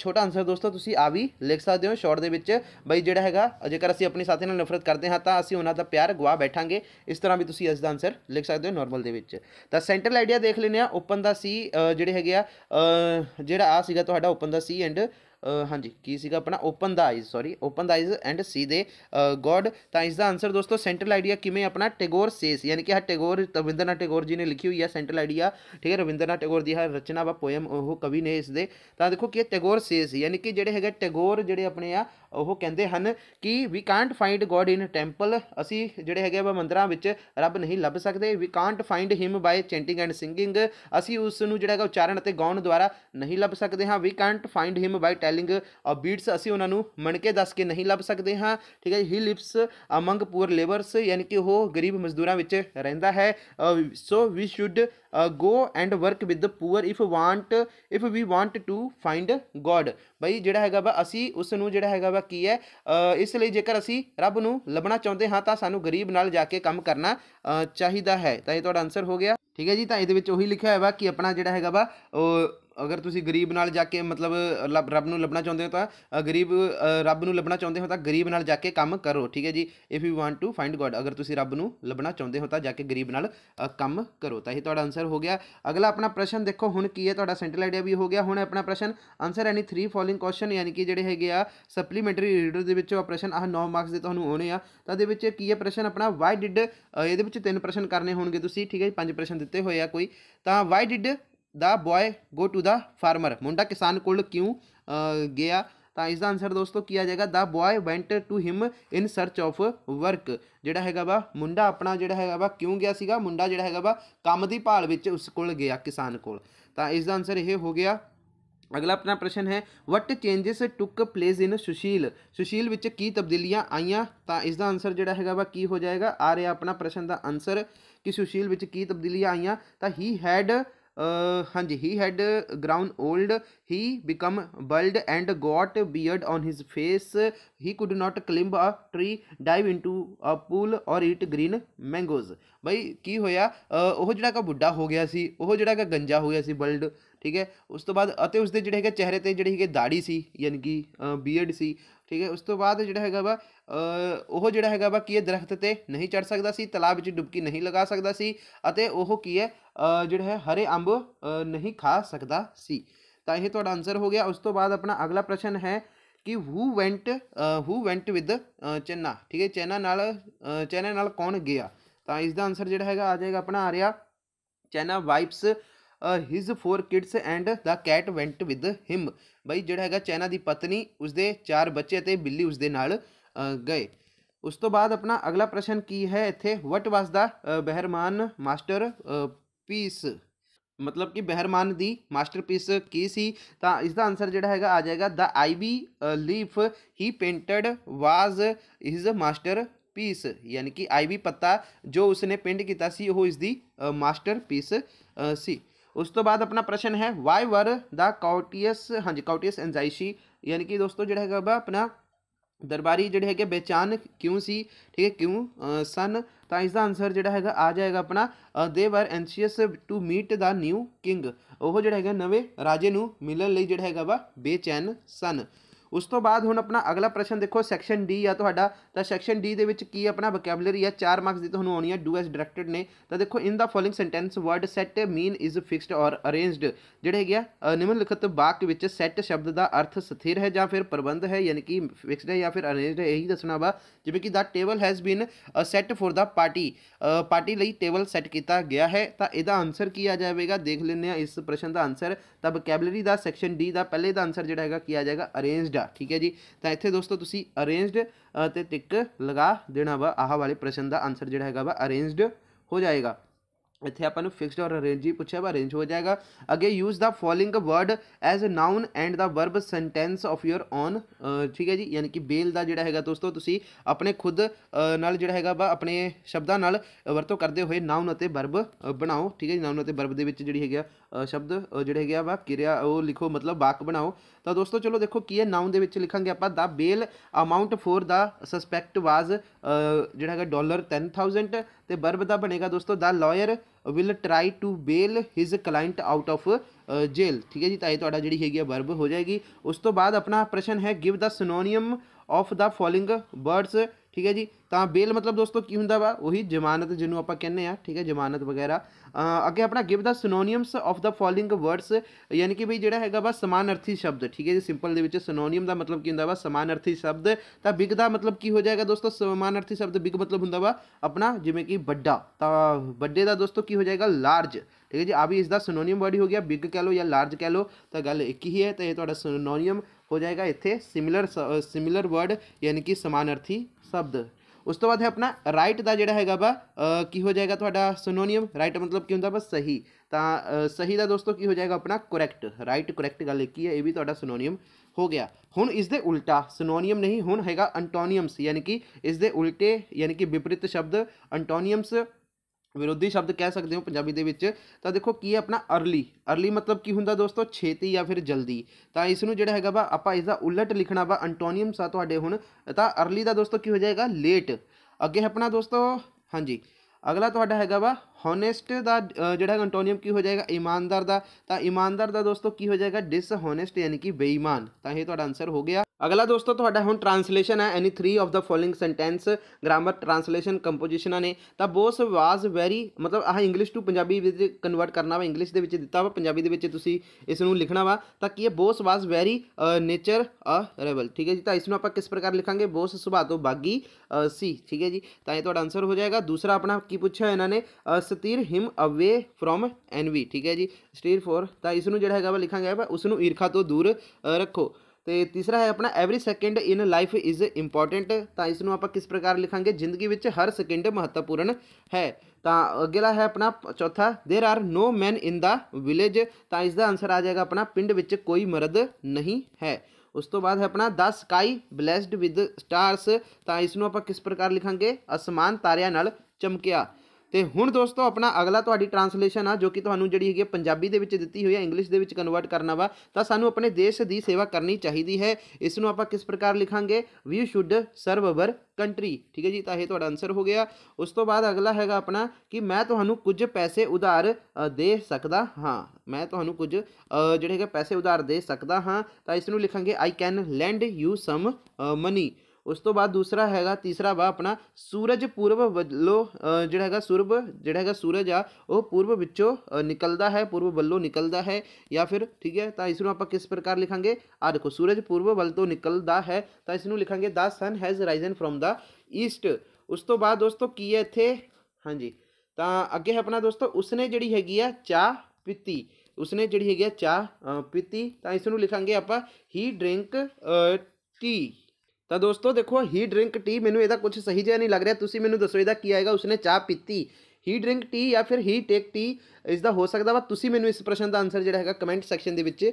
छोटा ਛੋਟਾ ਆਨਸਰ ਦੋਸਤੋ ਤੁਸੀਂ ਆ ਵੀ ਲਿਖ ਸਕਦੇ ਹੋ ਸ਼ਾਰਟ ਦੇ ਵਿੱਚ ਬਈ ਜਿਹੜਾ ਹੈਗਾ ਜੇਕਰ ਅਸੀਂ ਆਪਣੇ ਸਾਥੀ ਨਾਲ ਨਫ਼ਰਤ ਕਰਦੇ ਹਾਂ ਤਾਂ ਅਸੀਂ ਉਹਨਾਂ ਦਾ ਪਿਆਰ ਗਵਾ ਬੈਠਾਂਗੇ ਇਸ ਤਰ੍ਹਾਂ ਵੀ ਤੁਸੀਂ ਇਸ ਦਾ ਆਨਸਰ ਲਿਖ ਸਕਦੇ ਹੋ ਨਾਰਮਲ ਦੇ ਵਿੱਚ ਤਾਂ ਸੈਂਟਰਲ ਆਈਡੀਆ ਦੇਖ ਲੈਨੇ ਆ ਓਪਨ ਦਾ ਸੀ ਜਿਹੜੇ ਹੈਗੇ ਆ ਜਿਹੜਾ ਆ ਸੀਗਾ ਤੁਹਾਡਾ ਓਪਨ ਦਾ ਸੀ ਐਂਡ ਹਾਂਜੀ ਕੀ ਸੀਗਾ ਆਪਣਾ open the eyes sorry open the eyes and see thy God ਤਾਂ ਇਸ ਦਾ ਆਨਸਰ ਦੋਸਤੋ ਸੈਂਟਰਲ ਆਈਡੀਆ ਕਿਵੇਂ ਆਪਣਾ ਟੈਗੋਰ ਸੇਸ ਯਾਨੀ ਕਿ ਆ ਟੈਗੋਰ ਰਵਿੰਦਰਨਾਥ ਟੈਗੋਰ ਜੀ ਨੇ ਲਿਖੀ ਹੋਈ ਹੈ ਸੈਂਟਰਲ ਆਈਡੀਆ ਠੀਕ ਹੈ ਰਵਿੰਦਰਨਾਥ ਟੈਗੋਰ ਦੀ ਹੈ ਰਚਨਾ ਵਾ ਪੋਇਮ ਉਹ ਕਵੀ ਨੇ ਇਸ ਦੇ ਤਾਂ ਦੇਖੋ ਕਿ ਟੈਗੋਰ ਸੇਸ ਯਾਨੀ ਕਿ ਜਿਹੜੇ ਹੈਗੇ ਟੈਗੋਰ ਜਿਹੜੇ ਆਪਣੇ ਆ ਉਹ ਕਹਿੰਦੇ ਹਨ ਕਿ we can't find God in temple ਅਸੀਂ ਜਿਹੜੇ ਹੈਗੇ ਆ ਮੰਦਰਾਂ ਵਿੱਚ ਰੱਬ ਨਹੀਂ ਲੱਭ ਸਕਦੇ we can't find him by chanting and singing ਅਸੀਂ ਉਸ ਨੂੰ ਜਿਹੜਾ ਹੈਗਾ ਉਚਾਰਨ ਅਤੇ ਗਾਉਣ ਦੁਆਰਾ ਨਹੀਂ ਲੱਭ ਸਕਦੇ ਹਾਂ we can't find him by telling a beads ਅਸੀਂ ਉਹਨਾਂ ਨੂੰ ਮਣਕੇ ਦੱਸ ਕੇ ਨਹੀਂ ਲੱਭ ਸਕਦੇ ਹਾਂ ਠੀਕ ਹੈ ਹੀ ਲਿਵਸ ਅਮੰਗ ਪੂਰ ਲੇਬਰਸ ਯਾਨੀ ਕਿ ਉਹ ਗਰੀਬ ਮਜ਼ਦੂਰਾਂ ਵਿੱਚ ਰਹਿੰਦਾ ਹੈ so we should go and work with the poor if want if we want to find God ਬਈ ਜਿਹੜਾ ਹੈਗਾ ਵਾ ਅਸੀਂ ਉਸ ਨੂੰ ਜਿਹੜਾ ਹੈਗਾ ਵਾ ਕੀ ਹੈ uh, ਇਸ ਲਈ ਜੇਕਰ ਅਸੀਂ ਰੱਬ ਨੂੰ ਲੱਭਣਾ ਚਾਹੁੰਦੇ ਹਾਂ ਤਾਂ ਸਾਨੂੰ ਗਰੀਬ ਨਾਲ ਜਾ ਕੇ ਕੰਮ ਕਰਨਾ uh, ਚਾਹੀਦਾ ਹੈ ਤਾਂ ਇਹ ਤੁਹਾਡਾ ਆਨਸਰ ਹੋ ਗਿਆ ਠੀਕ ਹੈ ਜੀ ਤਾਂ ਇਹਦੇ ਵਿੱਚ ਉਹੀ ਲਿਖਿਆ ਹੋਇਆ ਵਾ ਕਿ ਆਪਣਾ ਜਿਹੜਾ ਹੈਗਾ ਵਾ ਅਗਰ ਤੁਸੀਂ ਗਰੀਬ ਨਾਲ ਜਾ ਕੇ ਮਤਲਬ ਰੱਬ ਨੂੰ ਲੱਭਣਾ ਚਾਹੁੰਦੇ ਹੋ ਤਾਂ ਗਰੀਬ ਰੱਬ ਨੂੰ ਲੱਭਣਾ ਚਾਹੁੰਦੇ ਹੋ ਤਾਂ ਗਰੀਬ ਨਾਲ ਜਾ ਕੇ ਕੰਮ ਕਰੋ ਠੀਕ ਹੈ ਜੀ if you want to find God ਅਗਰ ਤੁਸੀਂ ਰੱਬ ਨੂੰ ਲੱਭਣਾ ਚਾਹੁੰਦੇ ਹੋ ਤਾਂ ਜਾ ਕੇ ਗਰੀਬ ਨਾਲ ਕੰਮ ਕਰੋ ਤਾਂ ਇਹ ਤੁਹਾਡਾ ਆਨਸਰ ਹੋ ਗਿਆ ਅਗਲਾ ਆਪਣਾ ਪ੍ਰਸ਼ਨ ਦੇਖੋ ਹੁਣ ਕੀ ਹੈ ਤੁਹਾਡਾ ਸੈਂਟਰਲ ਆਈਡੀਆ ਵੀ ਹੋ ਗਿਆ ਹੁਣ ਆਪਣਾ ਪ੍ਰਸ਼ਨ ਆਨਸਰ ਐਨੀ 3 ਫੋਲੋਇੰਗ ਕੁਐਸਚਨ ਯਾਨੀ ਕਿ ਜਿਹੜੇ ਹੈਗੇ ਆ ਸਪਲੀਮੈਂਟਰੀ ਰੀਡਰ ਦੇ ਵਿੱਚੋਂ ਆ ਪ੍ਰਸ਼ਨ ਆਹ 9 ਮਾਰਕਸ ਦੇ ਤੁਹਾਨੂੰ ਆਉਣੇ ਆ ਤਾਂ ਦੇ ਵਿੱਚ ਕੀ ਹੈ ਪ੍ਰਸ਼ਨ ਆਪਣਾ ਵਾਈ ਡਿਡ ਇਹਦੇ ਵਿੱਚ ਤਿੰਨ ਪ੍ਰਸ਼ਨ ਕਰਨੇ ਹੋਣਗੇ ਤੁਸੀਂ ਠੀਕ ਹੈ ਜੀ ਪੰਜ ਪ੍ਰਸ਼ਨ ਦਿੱਤੇ ਹੋਏ ਆ ਕੋਈ ਤਾਂ why did the boy go to the farmer ਮੁੰਡਾ ਕਿਸਾਨ ਕੋਲ ਕਿਉਂ ਗਿਆ ਤਾਂ ਇਸ ਦਾ ਆਨਸਰ ਦੋਸਤੋ ਕੀ ਆ ਜਾਏਗਾ the boy went to him in search of work ਜਿਹੜਾ ਹੈਗਾ ਵਾ ਮੁੰਡਾ ਆਪਣਾ ਜਿਹੜਾ ਹੈਗਾ ਵਾ ਕਿਉਂ ਗਿਆ ਸੀਗਾ ਮੁੰਡਾ ਜਿਹੜਾ ਹੈਗਾ ਵਾ ਕੰਮ ਦੀ ਭਾਲ ਵਿੱਚ ਉਸ ਕੋਲ ਗਿਆ ਕਿਸਾਨ ਕੋਲ ਤਾਂ ਇਸ ਦਾ ਆਨਸਰ ਇਹ ਹੋ ਗਿਆ ਅਗਲਾ ਆਪਣਾ ਪ੍ਰਸ਼ਨ ਹੈ what changes took place in Sushil Sushil ਵਿੱਚ ਕੀ ਤਬਦੀਲੀਆਂ ਆਈਆਂ ਤਾਂ ਇਸ ਦਾ ਆਨਸਰ ਜਿਹੜਾ ਹੈਗਾ ਵਾ ਕੀ ਹੋ ਜਾਏਗਾ ਆ ਰਿਹਾ ਆਪਣਾ ਪ੍ਰਸ਼ਨ ਦਾ ਆਨਸਰ ਕਿ ਸੁਸ਼ੀਲ ਵਿੱਚ ਕੀ ਤਬਦੀਲੀਆਂ ਆਈਆਂ ਤਾਂ ਹੀ ਹੈਡ हाँ जी he had grown old he become bald and got beard on his face he could not climb a tree dive into a pool or eat green mangoes बई की होया वह जोड़ा का बुढ़ा हो गया सी वह जोड़ा गंजा हो गया सी बल्ड ठीक है उस तो बाद उसके जोड़े है चेहरे पर जोड़े है दाढ़ी सी यानी कि बीएड सी ਠੀਕ ਹੈ ਉਸ ਤੋਂ ਬਾਅਦ ਜਿਹੜਾ ਹੈਗਾ ਵਾ ਉਹ ਜਿਹੜਾ ਹੈਗਾ ਵਾ ਕੀ ਇਹ ਦਰਖਤ ਤੇ ਨਹੀਂ ਚੜ ਸਕਦਾ ਸੀ ਤਲਾਬ ਵਿੱਚ ਡੁਬਕੀ ਨਹੀਂ ਲਗਾ ਸਕਦਾ ਸੀ ਅਤੇ ਉਹ ਕੀ ਹੈ ਜਿਹੜਾ ਹੈ ਹਰੇ ਅੰਬ ਨਹੀਂ ਖਾ ਸਕਦਾ ਸੀ ਤਾਂ ਇਹ ਤੁਹਾਡਾ ਆਨਸਰ ਹੋ ਗਿਆ ਉਸ ਤੋਂ ਬਾਅਦ ਆਪਣਾ ਅਗਲਾ ਪ੍ਰਸ਼ਨ ਹੈ ਕਿ ਹੂ ਵੈਂਟ ਹੂ ਵੈਂਟ ਵਿਦ ਚੈਨਾ ਠੀਕ ਹੈ ਚੈਨਾ ਨਾਲ ਚੈਨਾ ਨਾਲ ਕੌਣ ਗਿਆ ਤਾਂ ਇਸ ਦਾ ਆਨਸਰ ਜਿਹੜਾ ਹੈਗਾ ਆ ਜਾਏਗਾ ਆਪਣਾ ਆ ਰਿਹਾ ਚੈਨਾ wife's his four kids and the cat went with him बई जोड़ा है चैना की पत्नी उसके चार बच्चे थे, बिल्ली उस गए उस तो बाद अपना अगला प्रश्न की है इतने वट वास द बहरमान मास्टर पीस मतलब कि बहरमान की पीस की सी तो इसका आंसर जोड़ा है आ जाएगा the ivy leaf he painted was his masterpiece यानी कि आई बी पत्ता जो उसने पेंट किया इसकी मास्टर पीस सी ਉਸ ਤੋਂ ਬਾਅਦ ਆਪਣਾ ਪ੍ਰਸ਼ਨ ਹੈ ਵਾਈ ਵਰ ਦਾ ਕਾਉਟੀਅਸ ਹਾਂਜੀ ਕਾਉਟੀਅਸ ਐਂਜ਼ਾਈਸ਼ੀ ਯਾਨੀ ਕਿ ਦੋਸਤੋ ਜਿਹੜਾ ਹੈਗਾ ਬਾ ਆਪਣਾ ਦਰਬਾਰੀ ਜਿਹੜੇ ਹੈਗੇ ਬੇਚਾਨ ਕਿਉਂ ਸੀ ਠੀਕ ਹੈ ਕਿਉਂ ਸਨ ਤਾਂ ਇਸ ਦਾ ਆਨਸਰ ਜਿਹੜਾ ਹੈਗਾ ਆ ਜਾਏਗਾ ਆਪਣਾ they were anxious to meet the new king ਉਹ ਜਿਹੜਾ ਹੈਗਾ ਨਵੇਂ ਰਾਜੇ ਨੂੰ ਮਿਲਣ ਲਈ ਜਿਹੜਾ ਹੈਗਾ ਵਾ ਬੇਚੈਨ ਸਨ ਉਸ ਤੋਂ ਬਾਅਦ ਹੁਣ ਆਪਣਾ ਅਗਲਾ ਪ੍ਰਸ਼ਨ ਦੇਖੋ ਸੈਕਸ਼ਨ ਡੀ ਆ ਤੁਹਾਡਾ ਤਾਂ ਸੈਕਸ਼ਨ ਡੀ ਦੇ ਵਿੱਚ ਕੀ ਆਪਣਾ ਵੋਕੈਬਲਰੀ ਆ ਚਾਰ ਮਾਰਕਸ ਦੀ ਤੁਹਾਨੂੰ ਆਉਣੀ ਆ ਡੂ ਐਸ ਡਾਇਰੈਕਟਡ ਨੇ ਤਾਂ ਦੇਖੋ in the following sentence word set mean is fixed or arranged ਜਿਹੜੇ ਹੈਗੇ ਆ ਨਿਮਨਲਿਖਤ ਵਾਕ ਵਿੱਚ ਸੈਟ ਸ਼ਬਦ ਦਾ ਅਰਥ ਸਥਿਰ ਹੈ ਜਾਂ ਫਿਰ ਪ੍ਰਬੰਧ ਹੈ ਯਾਨੀ ਕਿ ਫਿਕਸਡ ਹੈ ਜਾਂ ਫਿਰ ਅਰੇਂਜਡ ਹੈ ਇਹੀ ਦੱਸਣਾ ਵਾ ਜਿਵੇਂ ਕਿ the table has been set for the party party ਲਈ ਟੇਬਲ ਸੈਟ ਕੀਤਾ ਗਿਆ ਹੈ ਤਾਂ ਇਹਦਾ ਆਨਸਰ ਕੀ ਆ ਜਾਵੇਗਾ ਦੇਖ ਲੈਂਦੇ ਆ ਇਸ ਪ੍ਰਸ਼ਨ ਦਾ ਆਨਸਰ ਤਾਂ ਵੋਕੈਬਲਰੀ ਦਾ ਸੈਕਸ਼ਨ ਡੀ ਦਾ ਪਹਿਲੇ ਦਾ ਆਨਸਰ ਜਿਹੜਾ ਹੈਗਾ ਕੀ ਆ ਜਾਏਗਾ ਅਰੇਂਜਡ ਦੂਜਾ ਠੀਕ ਹੈ ਜੀ ਤਾਂ ਇੱਥੇ ਦੋਸਤੋ ਤੁਸੀਂ ਅਰੇਂਜਡ ਤੇ ਟਿਕ ਲਗਾ ਦੇਣਾ ਵਾ ਆਹ ਵਾਲੇ ਪ੍ਰਸ਼ਨ ਦਾ ਆਨਸਰ ਜਿਹੜਾ ਹੈਗਾ ਵਾ ਅਰੇਂਜਡ ਹੋ ਜਾਏਗਾ ਇੱਥੇ ਆਪਾਂ ਨੂੰ ਫਿਕਸਡ ਔਰ ਅਰੇਂਜ ਹੀ ਪੁੱਛਿਆ ਵਾ ਅਰੇਂਜ ਹੋ ਜਾਏਗਾ ਅਗੇ use the following word as a noun and the verb sentence of your own ਠੀਕ ਹੈ ਜੀ ਯਾਨੀ ਕਿ ਬੇਲ ਦਾ ਜਿਹੜਾ ਹੈਗਾ ਦੋਸਤੋ ਤੁਸੀਂ ਆਪਣੇ ਖੁਦ ਨਾਲ ਜਿਹੜਾ ਹੈਗਾ ਵਾ ਆਪਣੇ ਸ਼ਬਦਾਂ ਨਾਲ ਵਰਤੋਂ ਕਰਦੇ ਹੋਏ ਨਾਉਨ ਅਤੇ ਵਰਬ ਬਣਾਓ ਠੀਕ ਹੈ ਜੀ ਨਾਉਨ ਅਤੇ ਵਰਬ ਦੇ ਵਿੱਚ ਜਿਹੜੀ ਹੈਗਾ शब्द जोड़े है वा किरिया लिखो मतलब वाक बनाओ तो दोस्तों चलो देखो की है नाउन के लिखा आप the bail amount for the suspect was जोड़ा है डॉलर टेन थाउजेंट तो बर्ब का बनेगा दोस्तों the lawyer will try to bail his client out of jail ठीक है जी तो यह जी है बर्ब हो जाएगी उस तो बाद अपना प्रश्न है give the synonym of the following words ठीक है जी तो बेल मतलब दोस्तों की होंगे वा उ जमानत जिन्हों आप कहने ठीक है जमानत वगैरह अगर अपना give the synonyms of the following words यानी कि बी जो है वा समान अर्थी शब्द ठीक है जी सिंपल सनोनीयम का मतलब की होंगे वा समान अर्थी शब्द तो बिग का मतलब की हो जाएगा दोस्तों समान अर्थी शब्द बिग मतलब होंगे वा अपना जिमें कि बड़ा तो बड़े का दोस्तों की हो जाएगा लार्ज ठीक है जी आ भी इसका सनोनीयम वर्ड ही हो गया बिग कह लो या लार्ज कह लो तो गल एक ही है तो यह सनोनीयम हो जाएगा इतने सिमिलर सिमिलर वर्ड यानी कि समान अर्थी शब्द उस तो बाद है अपना राइट का जोड़ा है वा की हो जाएगा थोड़ा सोनोनियम राइट मतलब कि होंगे वा सही तो सही का दोस्तों की हो जाएगा अपना करैक्ट राइट करैक्ट गल एक ही है ये भी थोड़ा सोनोनियम हो गया हूँ इसके उल्टा सोनोनियम नहीं हूँ है अंटोनीयम्स यानी कि इसके उल्टे यानी कि विपरीत शब्द अंटोनीयम्स ਵਿਰੋਧੀ ਸ਼ਬਦ ਕਹਿ ਸਕਦੇ ਹੋ ਪੰਜਾਬੀ ਦੇ ਵਿੱਚ ਤਾਂ ਦੇਖੋ ਕੀ ਹੈ ਆਪਣਾ अर्ਲੀ अर्ਲੀ ਮਤਲਬ ਕੀ ਹੁੰਦਾ ਦੋਸਤੋ ਛੇਤੀ ਜਾਂ ਫਿਰ ਜਲਦੀ ਤਾਂ ਇਸ ਨੂੰ ਜਿਹੜਾ ਹੈਗਾ ਵਾ ਆਪਾਂ ਇਸ ਦਾ ਉਲਟ ਲਿਖਣਾ ਵਾ ਐਂਟੋਨੀਮ ਸਾ ਤੁਹਾਡੇ ਹੁਣ ਤਾਂ अर्ਲੀ ਦਾ ਦੋਸਤੋ ਕੀ ਹੋ ਜਾਏਗਾ ਲੇਟ ਅੱਗੇ ਆਪਣਾ ਦੋਸਤੋ ਹਾਂਜੀ ਅਗਲਾ ਤੁਹਾਡਾ ਹੈਗਾ ਵਾ होनेस्ट का जोड़ा एंटोनियम की हो जाएगा ईमानदार का तो ईमानदार का दोस्तों की हो जाएगा डिसहोनेस्ट यानी कि बेईमान तो यह तो आंसर हो गया अगला दोस्तों तो हम ट्रांसलेन है any three of the following sentence grammar translate composition ने तो बोस वाज वेरी मतलब आह इंग्लिश टू पंजाबी कन्वर्ट करना वा इंग्लिश के दिता वा पंजाबी तुम इस लिखना वा तो कि Bose was very nature a revel ठीक है जी तो इसमें आप किस प्रकार लिखा बोस सुभा तो बागी सी ठीक है जी तो यह आंसर हो जाएगा दूसरा अपना की पूछा इन्होंने अस्थिर हिम अवे फ्रॉम एनवी ठीक है जी स्टीर फोर तो इसमें जो है लिखा गया उसू ईरखा तो दूर रखो तो तीसरा है अपना every second in life is important तो इसमें आप किस प्रकार लिखा जिंदगी हर सैकेंड महत्वपूर्ण है तो अगला है अपना चौथा there are no man in the village तो इसका आंसर आ जाएगा अपना पिंड कोई मर्द नहीं है उस तो बाद है अपना the sky blessed with stars तो इसमें आप किस प्रकार लिखा असमान तारिया चमकिया तो हूँ दोस्तों अपना अगला थोड़ी ट्रांसलेन आ जो कि जी है पंजाबी दिती हुई है इंग्लिश कन्वर्ट करना वा तो सूँ अपने देश की सेवा करनी चाहिए है इसनों आप किस प्रकार लिखा we should serve our country ठीक है जी तो यह आंसर हो गया उस तो बाद अगला है अपना कि मैं तो कुछ पैसे उधार दे सकता हाँ मैं तो कुछ जोड़े पैसे उधार दे सकता हाँ तो इसको लिखा I can lend you some money उस तो बाद दूसरा है तीसरा वा अपना सूरज पूर्व वलो जगा सूरब जगा सूरज आ पूर्व बच्चों निकलता है पूर्व वलों निकलता है या फिर ठीक है तो इसमें आप किस प्रकार लिखा आ देखो सूरज पूर्व वल तो निकलता है तो इसमें लिखा the sun has risen from the east उस तो बाद दोस्तों की है इतने हाँ जी तो अगे है अपना दोस्तों उसने जी है चाह पीती उसने जी है चाह पीती तो इसमें लिखा आप ही ड्रिंक टी ਤਾਂ ਦੋਸਤੋ ਦੇਖੋ ਹੀ ਡਰਿੰਕ ਟੀ ਮੈਨੂੰ ਇਹਦਾ ਕੁਝ ਸਹੀ ਜਿਹਾ ਨਹੀਂ ਲੱਗ ਰਿਹਾ ਤੁਸੀਂ ਮੈਨੂੰ ਦੱਸੋ ਇਹਦਾ ਕੀ ਆਏਗਾ ਉਸਨੇ ਚਾਹ ਪੀਤੀ ਹੀ ਡਰਿੰਕ ਟੀ ਜਾਂ ਫਿਰ ਹੀ ਟੇਕ ਟੀ ਇਸ ਦਾ ਹੋ ਸਕਦਾ ਵਾ ਤੁਸੀਂ ਮੈਨੂੰ ਇਸ ਪ੍ਰਸ਼ਨ ਦਾ ਆਨਸਰ ਜਿਹੜਾ ਹੈਗਾ ਕਮੈਂਟ ਸੈਕਸ਼ਨ ਦੇ ਵਿੱਚ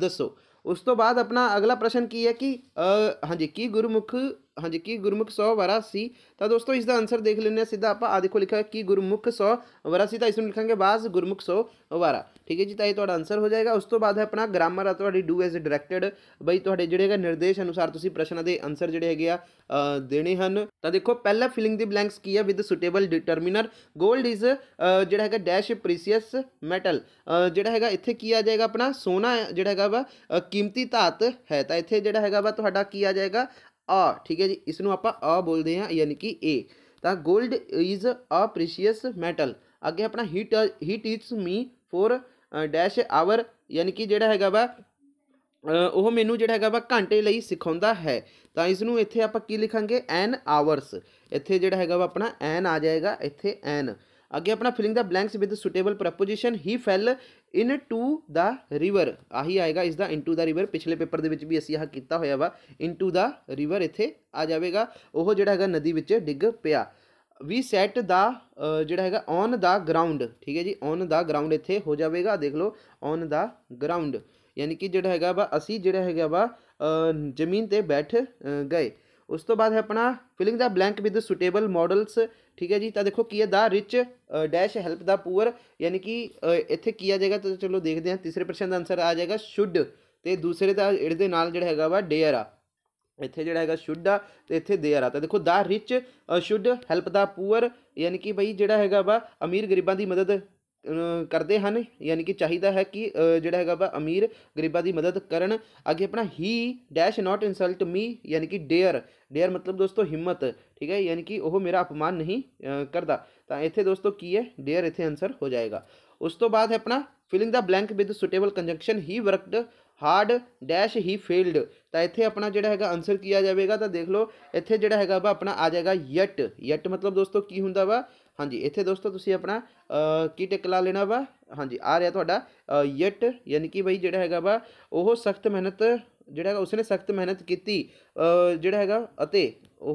ਦੱਸੋ ਉਸ ਤੋਂ ਬਾਅਦ ਆਪਣਾ ਅਗਲਾ ਪ੍ਰਸ਼ਨ ਕੀ ਹੈ ਕਿ ਹਾਂਜੀ ਕੀ ਗੁਰਮੁਖ ਹਾਂਜੀ ਕੀ ਗੁਰਮੁਖ 100 ਵਰਾ ਸੀ ਤਾਂ ਦੋਸਤੋ ਇਸ ਦਾ ਆਨਸਰ ਦੇਖ ਲੈਣੇ ਆ ਸਿੱਧਾ ਆਪਾਂ ਆ ਦੇਖੋ ਲਿਖਿਆ ਕੀ ਗੁਰਮੁਖ 100 ਵਰਾ ਸੀ ਤਾਂ ਇਸ ਨੂੰ ਲਿਖਾਂਗੇ ਬਾਜ਼ ਗੁਰਮੁਖ 100 ਵਰਾ ठीक है जी तो यह आंसर हो जाएगा उस तो बाद है अपना grammar uh do as directed बई थोड़े जोड़े है निर्देश अनुसार प्रश्न के आंसर जो है देने हैं तो देखो पहला फिलिंग द बलैंक्स की है with suitable determiner gold is जोड़ा है डैश प्रीसीयस मैटल जोड़ा है इतने की आ जाएगा अपना सोना जोड़ा है वा कीमती धात है तो इतने जोड़ा है वा तो की आ जाएगा अ ठीक है जी इसनों आप बोलते हैं यानी कि ए तो gold is a precious metal अगे अपना heat heat is me for dash hour यानी कि जोड़ा है वा वह मैनू जोड़ा है वा घंटे सिखा है तो इसमें इतने आप लिखा एन आवरस इतने जोड़ा है वा अपना एन आ जाएगा इतने एन अगे अपना filling the blanks with suitable preposition he fell in to the river आही आएगा इसका इन टू द रिवर पिछले पेपर के भी असी आह किया हो इन टू द रिवर इतने आ जाएगा वह जोड़ा है नदी में डिग पिया ਵੀ ਸੈਟ ਦਾ ਜਿਹੜਾ ਹੈਗਾ ਔਨ ਦਾ ਗਰਾਊਂਡ ਠੀਕ ਹੈ ਜੀ ਔਨ ਦਾ ਗਰਾਊਂਡ ਇੱਥੇ ਹੋ ਜਾਵੇਗਾ ਦੇਖ ਲਓ ਔਨ ਦਾ ਗਰਾਊਂਡ ਯਾਨੀ ਕਿ ਜਿਹੜਾ ਹੈਗਾ ਵਾ ਅਸੀਂ ਜਿਹੜਾ ਹੈਗਾ ਵਾ ਜ਼ਮੀਨ ਤੇ ਬੈਠ ਗਏ ਉਸ ਤੋਂ ਬਾਅਦ ਹੈ ਆਪਣਾ filling the blank with suitable modals ਠੀਕ ਹੈ ਜੀ ਤਾਂ ਦੇਖੋ ਕੀ ਹੈ the rich dash help the poor ਯਾਨੀ ਕਿ ਇੱਥੇ ਕੀ ਆ ਜਾਏਗਾ ਤਾਂ ਚਲੋ ਦੇਖਦੇ ਹਾਂ ਤੀਸਰੇ ਪ੍ਰਸ਼ਨ ਦਾ ਆਨਸਰ ਆ ਜਾਏਗਾ ਸ਼ੁੱਡ ਤੇ ਦੂਸਰੇ ਦਾ ਇਹਦੇ ਨਾਲ ਜਿਹੜਾ ਹੈਗਾ ਵਾ ਡੇਅਰ ਆ ਇੱਥੇ ਜਿਹੜਾ ਹੈਗਾ ਸ਼ੁੱਡ ਆ ਤੇ ਇੱਥੇ ਦੇਅਰ ਆ ਤਾਂ ਦੇਖੋ the rich should help the poor ਯਾਨੀ ਕਿ ਬਈ ਜਿਹੜਾ ਹੈਗਾ ਵਾ ਅਮੀਰ ਗਰੀਬਾਂ ਦੀ ਮਦਦ ਕਰਦੇ ਹਨ ਯਾਨੀ ਕਿ ਚਾਹੀਦਾ ਹੈ ਕਿ ਜਿਹੜਾ ਹੈਗਾ ਵਾ ਅਮੀਰ ਗਰੀਬਾਂ ਦੀ ਮਦਦ ਕਰਨ ਅੱਗੇ ਆਪਣਾ ਹੀ ਡੈਸ਼ ਨਾਟ ਇਨਸਲਟ ਮੀ ਯਾਨੀ ਕਿ ਡੇਅਰ ਡੇਅਰ ਮਤਲਬ ਦੋਸਤੋ ਹਿੰਮਤ ठीक है यानी कि वह मेरा अपमान नहीं करता तो इतने दोस्तों की है डेयर इतने आंसर हो जाएगा उस तो बाद है अपना filling the blank with suitable conjunction he worked hard dash he failed तो इतने अपना जो है आंसर किया जाएगा तो देख लो इतने जो है वा अपना आ जाएगा यट यट मतलब दोस्तों की होंगे वा हाँ जी इतने दोस्तों तुम अपना की टिक ला लेना वा हाँ जी आ रहा थोड़ा यट यानी कि बई जो है वा वह सख्त मेहनत जोड़ा है उसने सख्त मेहनत की जोड़ा है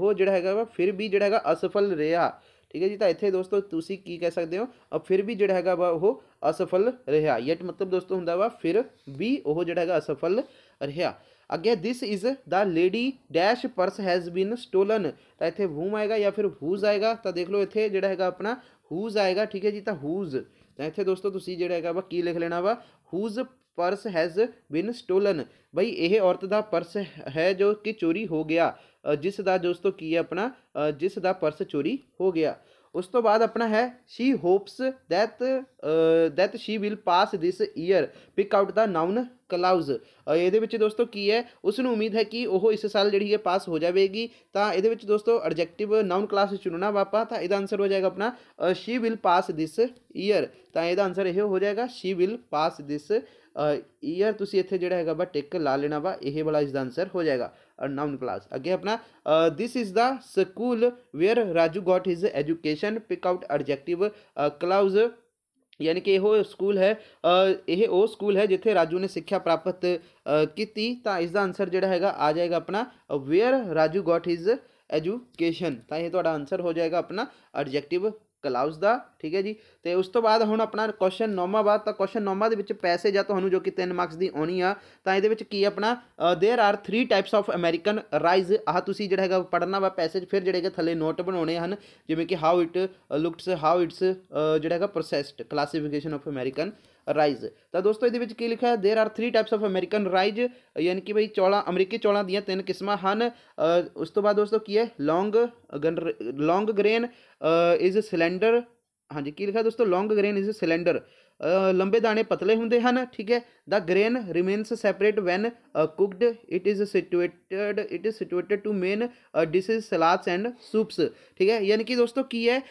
वह जोड़ा है वा फिर भी जोड़ा है असफल रहा ठीक है जी तो इतने दोस्तों तुम की कह सकते हो और फिर भी जोड़ा है वह असफल रहा यट मतलब दोस्तों होंगे वा फिर भी वह जोड़ा है असफल रहा अगे this is the lady dash purse has been stolen तो इतने हूम आएगा या फिर हूज आएगा तो देख लो इतने जोड़ा है अपना हूज आएगा ठीक है जी तो हूज तो इतने दोस्तों तुम है वा की लिख लेना वा whose purse has been stolen बई यह औरत का परस है जो कि चोरी हो गया जिस का दोस्तों की है अपना जिस का पर्स चोरी हो गया उस तो बाद अपना है she hopes that that she will pass this year pick out the noun clause ये दोस्तों की है उसनों उम्मीद है कि वह इस साल जी पास हो जाएगी तो ये दोस्तों ऑब्जेक्टिव नाउन कलास चुनना वापा तो यह आंसर हो जाएगा अपना she will pass this year तो यह आंसर यह हो जाएगा शी विल पास दिस અ યાર તુસી ઇથે જેડા હેગા બટ ટીક લા લેના વા એહે વાલા ઇસ ધ આન્સર હો જાયેગા અ નાઉન ક્લાસ અગે અપના this is the school where Raju got his education pick out adjective clause યાની કે એ હો સ્કૂલ હે અ એહે ઓ સ્કૂલ હે જિત્થે રાજુ ને શિક્ષા પ્રાપ્ત કીતી તા ઇસ ધ આન્સર જેડા હેગા આ જાયેગા અપના where Raju got his education તા એ તો આ તમા આન્સર હો જાયેગા અપના એડજેક્ટિવ ਕਲਾਉਸ ਦਾ ਠੀਕ ਹੈ ਜੀ ਤੇ ਉਸ ਤੋਂ ਬਾਅਦ ਹੁਣ ਆਪਣਾ ਕੁਐਸਚਨ 9ਵਾਂ ਬਾਅਦ ਤਾਂ ਕੁਐਸਚਨ 9ਵਾਂ ਦੇ ਵਿੱਚ ਪੈਸੇ ਜਾਂ ਤੁਹਾਨੂੰ ਜੋ ਕਿ 3 ਮਾਰਕਸ ਦੀ ਆਉਣੀ ਆ ਤਾਂ ਇਹਦੇ ਵਿੱਚ ਕੀ ਆਪਣਾ there are 3 types of American rice ਆਹ ਤੁਸੀਂ ਜਿਹੜਾ ਹੈਗਾ ਪੜਨਾ ਵਾ ਪੈਸੇਜ ਫਿਰ ਜਿਹੜੇ ਕਿ ਥੱਲੇ ਨੋਟ ਬਣਾਉਣੇ ਹਨ ਜਿਵੇਂ ਕਿ how it looks how it's ਜਿਹੜਾ ਹੈਗਾ processed classification of American rice ਤਾਂ ਦੋਸਤੋ ਇਹਦੇ ਵਿੱਚ ਕੀ ਲਿਖਿਆ ਹੈ there are 3 types of American rice ਯਾਨੀ ਕਿ ਬਈ ਚੌਲਾ ਅਮਰੀਕੀ ਚੌਲਾ ਦੀਆਂ ਤਿੰਨ ਕਿਸਮਾਂ ਹਨ ਉਸ ਤੋਂ ਬਾਅਦ ਦੋਸਤੋ ਕੀ ਹੈ long long grain is cylinder ਹਾਂਜੀ ਕੀ ਲਿਖਿਆ ਦੋਸਤੋ ਲੌਂਗ ਗ੍ਰੇਨ ਇਜ਼ ਸਿਲੈਂਡਰ ਲੰਬੇ ਦਾਣੇ ਪਤਲੇ ਹੁੰਦੇ ਹਨ ਠੀਕ ਹੈ the grain remains separate when uh, cooked it is situated it is situated to main dishes salads and soups ठीक है यानी कि दोस्तों की है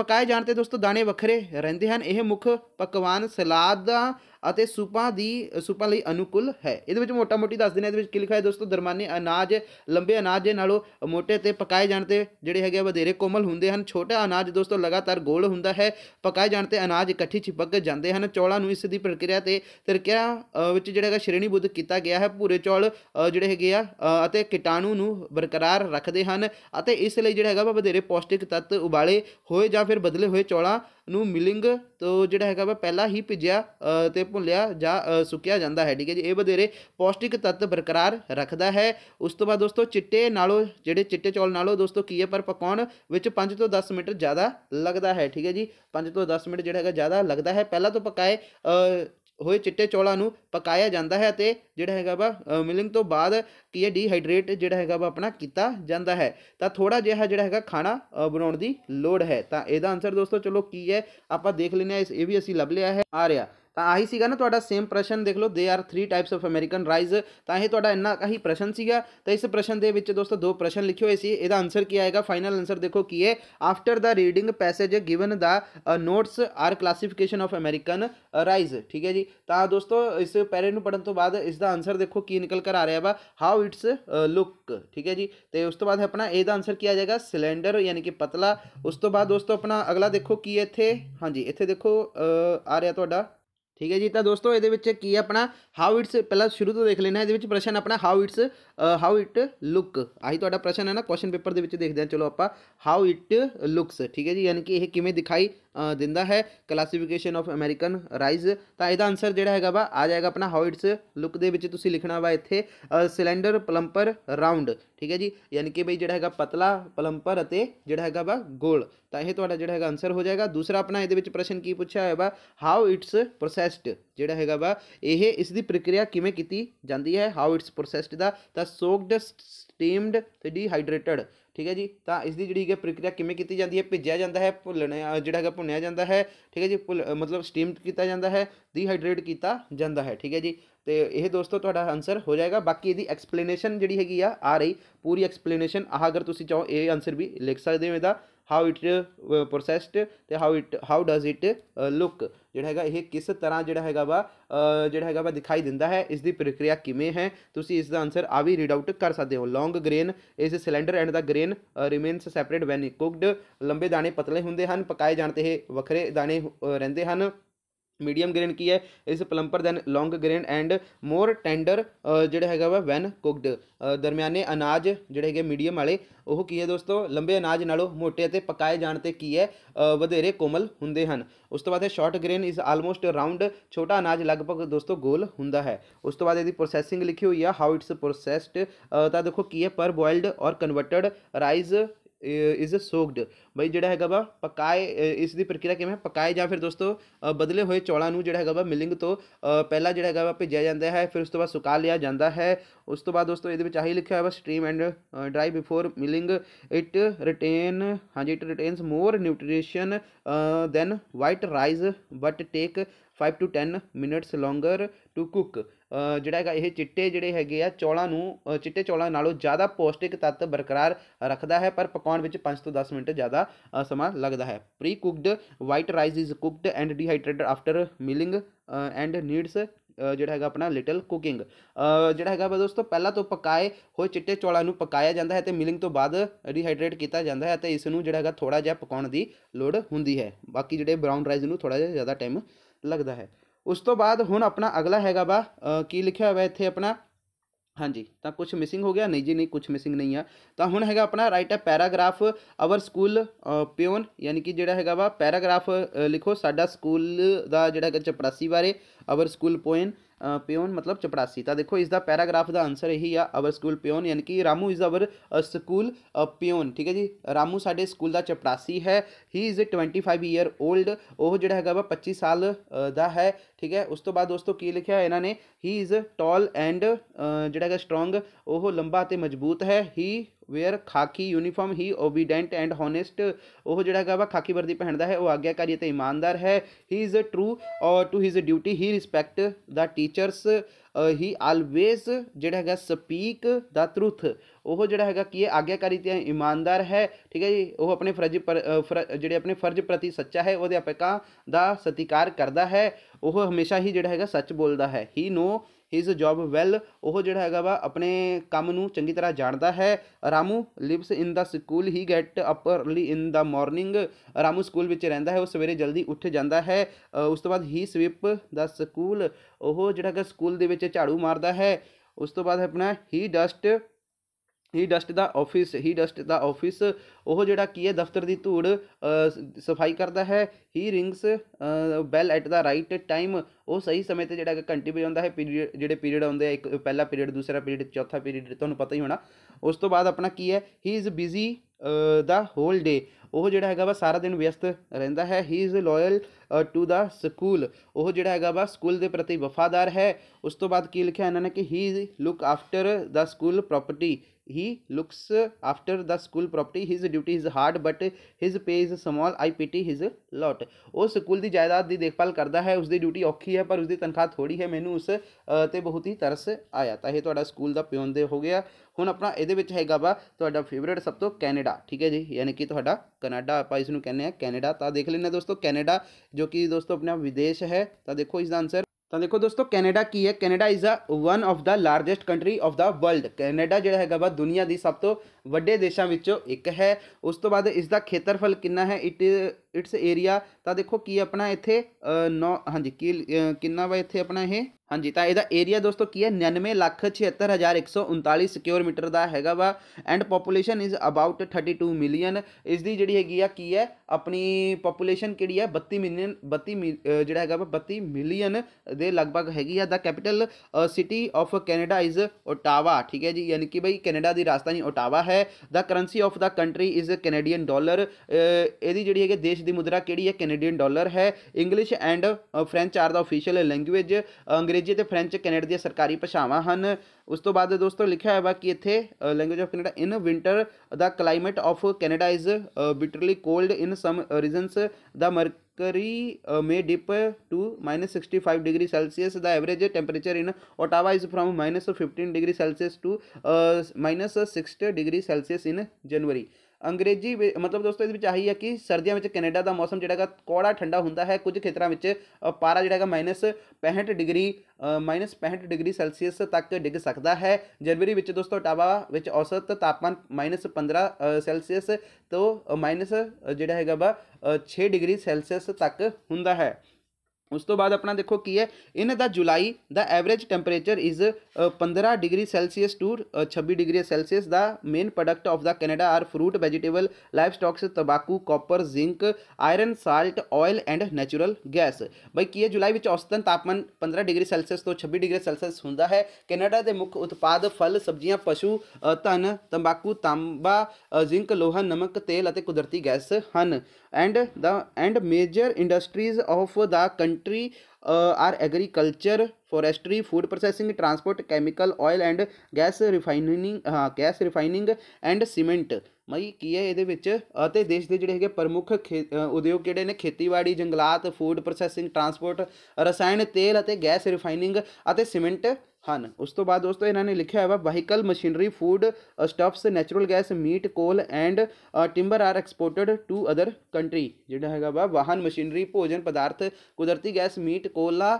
पकाए ਜਾਣਦੇ ਦੋਸਤੋ ਦਾਣੇ ਵੱਖਰੇ ਰਹਿੰਦੇ ਹਨ ਇਹ ਮੁੱਖ ਪਕਵਾਨ ਸਲਾਦਾਂ ਅਤੇ ਸੂਪਾਂ ਦੀ ਸੂਪਾਂ ਲਈ ਅਨੁਕੂਲ ਹੈ ਇਹਦੇ ਵਿੱਚ ਮੋਟਾ ਮੋਟੀ ਦੱਸ ਦਿੰਦੇ ਇਹਦੇ ਵਿੱਚ ਕੀ ਲਿਖਿਆ ਹੈ ਦੋਸਤੋ ਦਰਮਾਨੇ ਅਨਾਜ ਲੰਬੇ ਅਨਾਜ ਦੇ ਨਾਲੋਂ ਮੋਟੇ ਤੇ ਪਕਾਏ ਜਾਣ ਤੇ ਜਿਹੜੇ ਹੈਗੇ ਵਧੇਰੇ ਕੋਮਲ ਹੁੰਦੇ ਹਨ ਛੋਟਾ ਅਨਾਜ ਦੋਸਤੋ ਲਗਾਤਾਰ ਗੋਲ ਹੁੰਦਾ ਹੈ ਪਕਾਏ ਜਾਣ ਤੇ ਅਨਾਜ ਇਕੱਠੀ ਚਿਪਕ ਜਾਂਦੇ ਹਨ ਚੌਲਾਂ ਨੂੰ ਇਸ ਦੀ ਪ੍ਰਕਿਰਿਆ ਤੇ ਤਰਕਿਆ ਵਿੱਚ ਜਿਹੜਾ ਹੈਗਾ ਬੁੱਧ ਕੀਤਾ ਗਿਆ ਹੈ ਭੂਰੇ ਚੌਲ ਜਿਹੜੇ ਹੈਗੇ ਆ ਅਤੇ ਕੀਟਾਣੂ ਨੂੰ ਬਰਕਰਾਰ ਰੱਖਦੇ ਹਨ ਅਤੇ ਇਸ ਲਈ ਜਿਹੜਾ ਹੈਗਾ ਵਾ ਵਧੇਰੇ ਪੌਸ਼ਟਿਕ ਤੱਤ ਉਬਾਲੇ ਹੋਏ ਜਾਂ ਫਿਰ ਬਦਲੇ ਹੋਏ ਚੌਲਾਂ ਨੂੰ ਮਿਲਿੰਗ ਤੋਂ ਜਿਹੜਾ ਹੈਗਾ ਵਾ ਪਹਿਲਾਂ ਹੀ ਭਿਜਿਆ ਤੇ ਭੁੰਲਿਆ ਜਾਂ ਸੁੱਕਿਆ ਜਾਂਦਾ ਹੈ ਠੀਕ ਹੈ ਜੀ ਇਹ ਵਧੇਰੇ ਪੌਸ਼ਟਿਕ ਤੱਤ ਬਰਕਰਾਰ ਰੱਖਦਾ ਹੈ ਉਸ ਤੋਂ ਬਾਅਦ ਦੋਸਤੋ ਚਿੱਟੇ ਨਾਲੋਂ ਜਿਹੜੇ ਚਿੱਟੇ ਚੌਲ ਨਾਲੋਂ ਦੋਸਤੋ ਕੀ ਹੈ ਪਰ ਪਕਾਉਣ ਵਿੱਚ 5 ਤੋਂ 10 ਮਿੰਟ ਜ਼ਿਆਦਾ ਲੱਗਦਾ ਹੈ ਠੀਕ ਹੈ ਜੀ 5 ਤੋਂ 10 ਮਿੰਟ ਜਿਹੜਾ ਹੈਗਾ ਜ਼ਿਆਦਾ ਲੱਗਦਾ ਹੈ ਪਹਿਲਾਂ ਤੋਂ ਪਕਾਏ ਹੋਏ ਚਿੱਟੇ ਚੋਲਾ ਨੂੰ ਪਕਾਇਆ ਜਾਂਦਾ ਹੈ ਤੇ ਜਿਹੜਾ ਹੈਗਾ ਵਾ ਮਿਲਿੰਗ ਤੋਂ ਬਾਅਦ ਕੀ ਹੈ ਡੀਹਾਈਡਰੇਟ ਜਿਹੜਾ ਹੈਗਾ ਵਾ ਆਪਣਾ ਕੀਤਾ ਜਾਂਦਾ ਹੈ ਤਾਂ ਥੋੜਾ ਜਿਹਾ ਜਿਹੜਾ ਹੈਗਾ ਖਾਣਾ ਬਣਾਉਣ ਦੀ ਲੋੜ ਹੈ ਤਾਂ ਇਹਦਾ ਆਨਸਰ ਦੋਸਤੋ ਚਲੋ ਕੀ ਹੈ ਆਪਾਂ ਦੇਖ ਲੈਨੇ ਆ ਇਹ ਵੀ ਅਸੀਂ ਲੱਭ ਲਿਆ ਹੈ ਆ ਰਿਹਾ तो आही सगा ना तो सेम प्रश्न देख लो they are three types of American rice तो यह थोड़ा इन्ना का ही प्रश्न है तो इस प्रश्न के दोस्तों दो प्रश्न लिखे हुए थे यदा आंसर की आएगा फाइनल आंसर देखो की है after the reading passage given the notes are classification of American rice ठीक है जी तो दोस्तों इस को पढ़ने तो बाद इसका आंसर देखो की निकल कर आ रहा वा हाउ इट्स लुक ठीक है जी तो उस तो बाद अपना यद आंसर किया जाएगा सिलेंडर यानी कि पतला उस तो बाद दोस्तों अपना अगला देखो की इतने हाँ जी इतने देखो आ रहा थोड़ा ठीक है जी तो दोस्तों ये की अपना हाउ इट्स पहला शुरू तो देख लेना ये प्रश्न अपना how it's how it look आही तो प्रश्न है ना क्वेश्चन पेपर के देखते हैं चलो आप हाउ इट लुक्स ठीक है जी यानी कि यह किमें दिखाई दिता है क्लासीफिकेशन ऑफ अमेरिकन राइज तो यह आंसर जोड़ा है वा आ जाएगा अपना हाउ इट्स लुक के लिखना वा इतने सिलेंडर पलंपर राउंड ठीक है जी यानी कि बी जो है पतला पलंपर जोड़ा है वा गोल तो यह तो जो है आंसर हो जाएगा दूसरा अपना ये प्रश्न की पूछा है वा हाउ इट्स प्रोसैसड जोड़ा है वा यह इसकी प्रक्रिया किमें की जाती है हाउ इट्स प्रोसैसड का तो सोक्ड स्टीम्ड डीहाइड्रेटड ठीक है जी तो इसकी जी प्रक्रिया किमें की जाती है भिजा जाता है भुलने जोड़ा है भुनिया जाता है ठीक है जी भुल मतलब स्टीम किया जाता है डीहाइड्रेट किया जाता है ठीक है जी तो यह दोस्तों थोड़ा आंसर हो जाएगा बाकी एक्सप्लेनेशन जी है आ रही पूरी एक्सप्लेनेशन आह अगर तुम चाहो ये आंसर भी लिख सद यदा हाउ इट प्रोसैसड तो how it how does it look जोड़ा है ये किस तरह जोड़ा है वा जोड़ा है वा दिखाई देता है इसकी प्रक्रिया किमें है तो इसका आंसर आ भी रीड आउट कर सकते हो long grain is cylinder and the grain remains separate when cooked लंबे दाने पतले होंगे पकाए जाने वक्रे दाने रेंदे हैं मीडियम ग्रेन की है is plumper than long grain and more tender जोड़ा है वह वैन कुकड दरम्याने अनाज जोड़े है मीडियम वाले वह की है दोस्तों लंबे अनाज नो मोटे पकाए जाने की है वधेरे कोमल होंगे उस तो बाद short grain is almost round छोटा अनाज लगभग दोस्तों गोल हों उस तो बाद प्रोसैसिंग लिखी हुई है हाउ इट्स प्रोसैसड तो देखो की है पर बॉयल्ड और कन्वर्टड राइज ਇਜ਼ ਸੋਕਡ ਬਈ ਜਿਹੜਾ ਹੈਗਾ ਵਾ ਪਕਾਏ ਇਸ ਦੀ ਪ੍ਰਕਿਰਿਆ ਕਿਵੇਂ ਪਕਾਏ ਜਾਂ ਫਿਰ ਦੋਸਤੋ ਬਦਲੇ ਹੋਏ ਚੌਲਾਂ ਨੂੰ ਜਿਹੜਾ ਹੈਗਾ ਵਾ ਮਿਲਿੰਗ ਤੋਂ ਪਹਿਲਾਂ ਜਿਹੜਾ ਹੈਗਾ ਵਾ ਭੇਜਿਆ ਜਾਂਦਾ ਹੈ ਫਿਰ ਉਸ ਤੋਂ ਬਾਅਦ ਸੁਕਾ ਲਿਆ ਜਾਂਦਾ ਹੈ ਉਸ ਤੋਂ ਬਾਅਦ ਦੋਸਤੋ ਇਹਦੇ ਵਿੱਚ ਆਹੀ ਲਿਖਿਆ ਹੋਇਆ ਵਾ stream and dry before milling it retain ਹਾਂਜੀ it retains more nutrition than white rice but take 5 to 10 minutes longer to cook ਜਿਹੜਾ ਹੈਗਾ ਇਹ ਚਿੱਟੇ ਜਿਹੜੇ ਹੈਗੇ ਆ ਚੌਲਾਂ ਨੂੰ ਚਿੱਟੇ ਚੌਲਾਂ ਨਾਲੋਂ ਜ਼ਿਆਦਾ ਪੌਸ਼ਟਿਕ ਤੱਤ ਬਰਕਰਾਰ ਰੱਖਦਾ ਹੈ ਪਰ ਪਕਾਉਣ ਵਿੱਚ 5 ਤੋਂ 10 ਮਿੰਟ ਜ਼ਿਆਦਾ ਸਮਾਂ ਲੱਗਦਾ ਹੈ pre cooked white rice is cooked and dehydrated after milling and needs ਜਿਹੜਾ ਹੈਗਾ ਆਪਣਾ ਲਿਟਲ ਕੁਕਿੰਗ ਜਿਹੜਾ ਹੈਗਾ ਬਾ ਦੋਸਤੋ ਪਹਿਲਾਂ ਤੋਂ ਪਕਾਏ ਹੋਏ ਚਿੱਟੇ ਚੌਲਾਂ ਨੂੰ ਪਕਾਇਆ ਜਾਂਦਾ ਹੈ ਤੇ ਮਿਲਿੰਗ ਤੋਂ ਬਾਅਦ ਰੀਹਾਈਡਰੇਟ ਕੀਤਾ ਜਾਂਦਾ ਹੈ ਤੇ ਇਸ ਨੂੰ ਜਿਹੜਾ ਹੈਗਾ ਥੋੜਾ ਜਿਹਾ ਪਕਾਉਣ ਦੀ ਲੋੜ ਹੁੰਦੀ ਹੈ ਬਾਕੀ ਜਿਹੜੇ ਬ੍ਰਾਊਨ ਰਾਈਸ ਨੂੰ ਥੋੜਾ ਜਿਹਾ ਜ਼ਿਆਦਾ ਟਾਈਮ लगता है उस तो बाद हूँ अपना अगला हैगा वा की लिखा हुआ इतने अपना हाँ जी तो कुछ मिसिंग हो गया नहीं जी नहीं कुछ मिसिंग नहीं है तो हूँ हैगा अपना write a paragraph our school peon यानी कि जोड़ा है वा पैराग्राफ लिखो साडा स्कूल का जोड़ा चपरासी बारे अवर स्कूल पोएन पियोन मतलब चपरासी तो देखो इसका द पैराग्राफ द आंसर यही है अवर स्कूल पियोन यानी कि Ramu is our school peon ठीक है जी रामू साढ़े स्कूल का चपरासी है he is twenty five year old वह जोड़ा है वह पच्ची साल का है ठीक है उस तो बाद दोस्तों की ਲਿਖਿਆ ਇਹਨਾਂ ਨੇ ही इज़ टॉल एंड जोड़ा है स्ट्रोंग वह लंबा मजबूत है he wear khaki uniform he obedient and honest वह जोड़ा है वह खाकी वर्दी पहनता है वह आज्ञाकारी ईमानदार है ही इज़ अ ट्रू और to his duty he respect the teachers he always जोड़ा है स्पीक द ट्रूथ वह जोड़ा है कि आज्ञाकारी ईमानदार है ठीक है जी वह अपने फर्ज पर फर जे अपने फर्ज प्रति सच्चा है वह अध्यापक का सतिकार करता है वह हमेशा ही जोड़ा है सच बोलता है he know his job well वह जोड़ा है वा अपने काम को चंकी तरह जानता है Ramu lives in the school he get up early in the morning Ramu school रहा है वह सवेरे जल्दी उठ जाता है उस तो बाद ही स्विप द स्कूल वह जोड़ा है स्कूल झाड़ू मार्द है उस तो बाद अपना he dust he dust the office he dust the office ਉਹ ਜਿਹੜਾ ਕੀ ਹੈ ਦਫ਼ਤਰ ਦੀ ਧੂੜ ਸਫਾਈ ਕਰਦਾ ਹੈ he rings bell at the right time ਉਹ ਸਹੀ ਸਮੇਂ ਤੇ ਜਿਹੜਾ ਘੰਟੀ ਵਜਾਉਂਦਾ ਹੈ ਪੀਰੀਅਡ ਜਿਹੜੇ ਪੀਰੀਅਡ ਆਉਂਦੇ ਆ ਇੱਕ ਪਹਿਲਾ ਪੀਰੀਅਡ ਦੂਸਰਾ ਪੀਰੀਅਡ ਚੌਥਾ ਪੀਰੀਅਡ ਤੁਹਾਨੂੰ ਪਤਾ ਹੀ ਹੋਣਾ ਉਸ ਤੋਂ ਬਾਅਦ ਆਪਣਾ ਕੀ ਹੈ he is busy the whole day वह जोड़ा है वा सारा दिन व्यस्त रहा है he is loyal to the school वह जोड़ा है वा स्कूल के प्रति वफादार है उस तो बाद की लिखा इन्होंने कि he look after the school property he looks after the school property his duty is hard but his pay is small आई पी टी हिज़ लॉट वह स्कूल की जायदाद की देखभाल करता है उसकी ड्यूटी औखी है पर उसकी तनखा थोड़ी है मैनू उस ते बहुत ही तरस आया तो यह स्कूल का प्योन दे हो गया हूँ अपना ये हैगा वा तो फेवरेट सब तो कैनेडा कैनेडा ठीक है जी यानी कि थोड़ा कनाडा आप इसमें कहने हैं कैनेडा तो देख लेना दोस्तों कैनेडा जो कि दोस्तों अपना विदेश है तो देखो इसका आंसर तो देखो दोस्तों कनाडा की है Canada is a one of the largest country of the world Canada जो है वह दुनिया की सब तो व्डे देशों में एक है उस तो बाद इसका खेत्रफल कि है इट इट्स एरिया तो देखो कि अपना इतने नौ हाँ जी कि वा इतने अपना यह हाँ जी तो यद एरिया दोस्तों की है नियानवे लख छिहत्तर हज़ार एक सौ उन्ताली सिक्योर मीटर का है वा and population is about thirty two million इसकी जी है की है अपनी पॉपुलेशन कि बत्ती मिलियन बत्ती मिल जो है वा बत्ती मिलियन दे लगभग हैगी है the capital city of Canada is Ottawa ठीक है जी यानी कि बई कैनेडा की राजधानी ओटावा है the currency of the country is Canadian dollar यदी जी है देश की मुद्रा कि कैनेडियन डॉलर है English and French are the official language अंग्रेज ਅੰਗਰੇਜ਼ੀ ਅਤੇ ਫ੍ਰੈਂਚ ਕੈਨੇਡਾ ਦੀਆਂ ਸਰਕਾਰੀ ਭਾਸ਼ਾਵਾਂ ਹਨ ਉਸ ਤੋਂ ਬਾਅਦ ਦੋਸਤੋ ਲਿਖਿਆ ਹੋਇਆ ਵਾ ਕਿ ਇੱਥੇ language of Canada in winter the climate of Canada is bitterly cold in some regions the mercury uh, may dip to minus 65 degree celsius the average temperature in ottawa is from minus 15 degree celsius to uh, minus 60 degree celsius in january ਅੰਗਰੇਜ਼ੀ ਮਤਲਬ ਦੋਸਤੋ ਇਹਦੇ ਵਿੱਚ ਆਹੀ ਹੈ ਕਿ ਸਰਦੀਆਂ ਵਿੱਚ ਕੈਨੇਡਾ ਦਾ ਮੌਸਮ ਜਿਹੜਾਗਾ ਕੋੜਾ ਠੰਡਾ ਹੁੰਦਾ ਹੈ ਕੁਝ ਖੇਤਰਾਂ ਵਿੱਚ ਪਾਰਾ ਜਿਹੜਾਗਾ ਹੈਗਾ -65 ਡਿਗਰੀ ਮਾਈਨਸ -65 ਡਿਗਰੀ ਸੈਲਸੀਅਸ ਤੱਕ ਡਿੱਗ ਸਕਦਾ ਹੈ ਜਨਵਰੀ ਵਿੱਚ ਦੋਸਤੋ ਟਾਵਾ ਵਿੱਚ ਔਸਤ ਤਾਪਮਾਨ -15 ਸੈਲਸੀਅਸ ਤੋਂ ਮਾਈਨਸ ਜਿਹੜਾ ਹੈਗਾ ਬਾ 6 ਡਿਗਰੀ ਸੈਲਸੀਅਸ ਤੱਕ ਹੁੰਦਾ ਹੈ उस तो बाद अपना देखो की है in the July the average temperature is पंद्रह डिग्री सेल्सियस टू uh, छब्बीस degree Celsius the main product of the Canada are fruit vegetable life stocks तंबाकू copper zinc iron salt oil and natural gas भाई की है जुलाई में औसतन तापमान पंद्रह डिग्री सेल्सियस तो छब्बीस डिग्री सेल्सियस हों है कैनेडा के मुख्य उत्पाद फल सब्जियां पशु uh, धन तंबाकू तांबा जिंक uh, लोहा नमक तेल और कुदरती गैस हैं and the and major industries of the कंट industry are agriculture forestry food processing transport chemical oil and gas refining ਹਾਂ ਗੈਸ ਰਿਫਾਈਨਿੰਗ ਐਂਡ ਸੀਮੈਂਟ ਮਈ ਕੀ ਹੈ ਇਹਦੇ ਵਿੱਚ ਅਤੇ ਦੇਸ਼ ਦੇ ਜਿਹੜੇ ਹੈਗੇ ਪ੍ਰਮੁੱਖ ਉਦਯੋਗ ਕਿਹੜੇ ਨੇ ਖੇਤੀਬਾੜੀ ਜੰਗਲਾਤ ਫੂਡ ਪ੍ਰੋਸੈਸਿੰਗ ਟਰਾਂਸਪੋਰਟ ਰਸਾਇਣ ਤੇਲ ਅਤੇ ਗੈਸ ਰਿਫਾਈਨਿੰਗ ਅਤੇ ਸੀਮੈਂਟ हैं हाँ उस तो बाद दोस्तों इन्होंने लिखा हुआ vehicle machinery food stuffs natural gas meat coal and timber are exported to other country जगा वा वाहन मशीनरी भोजन पदार्थ कुदरती गैस मीट कोला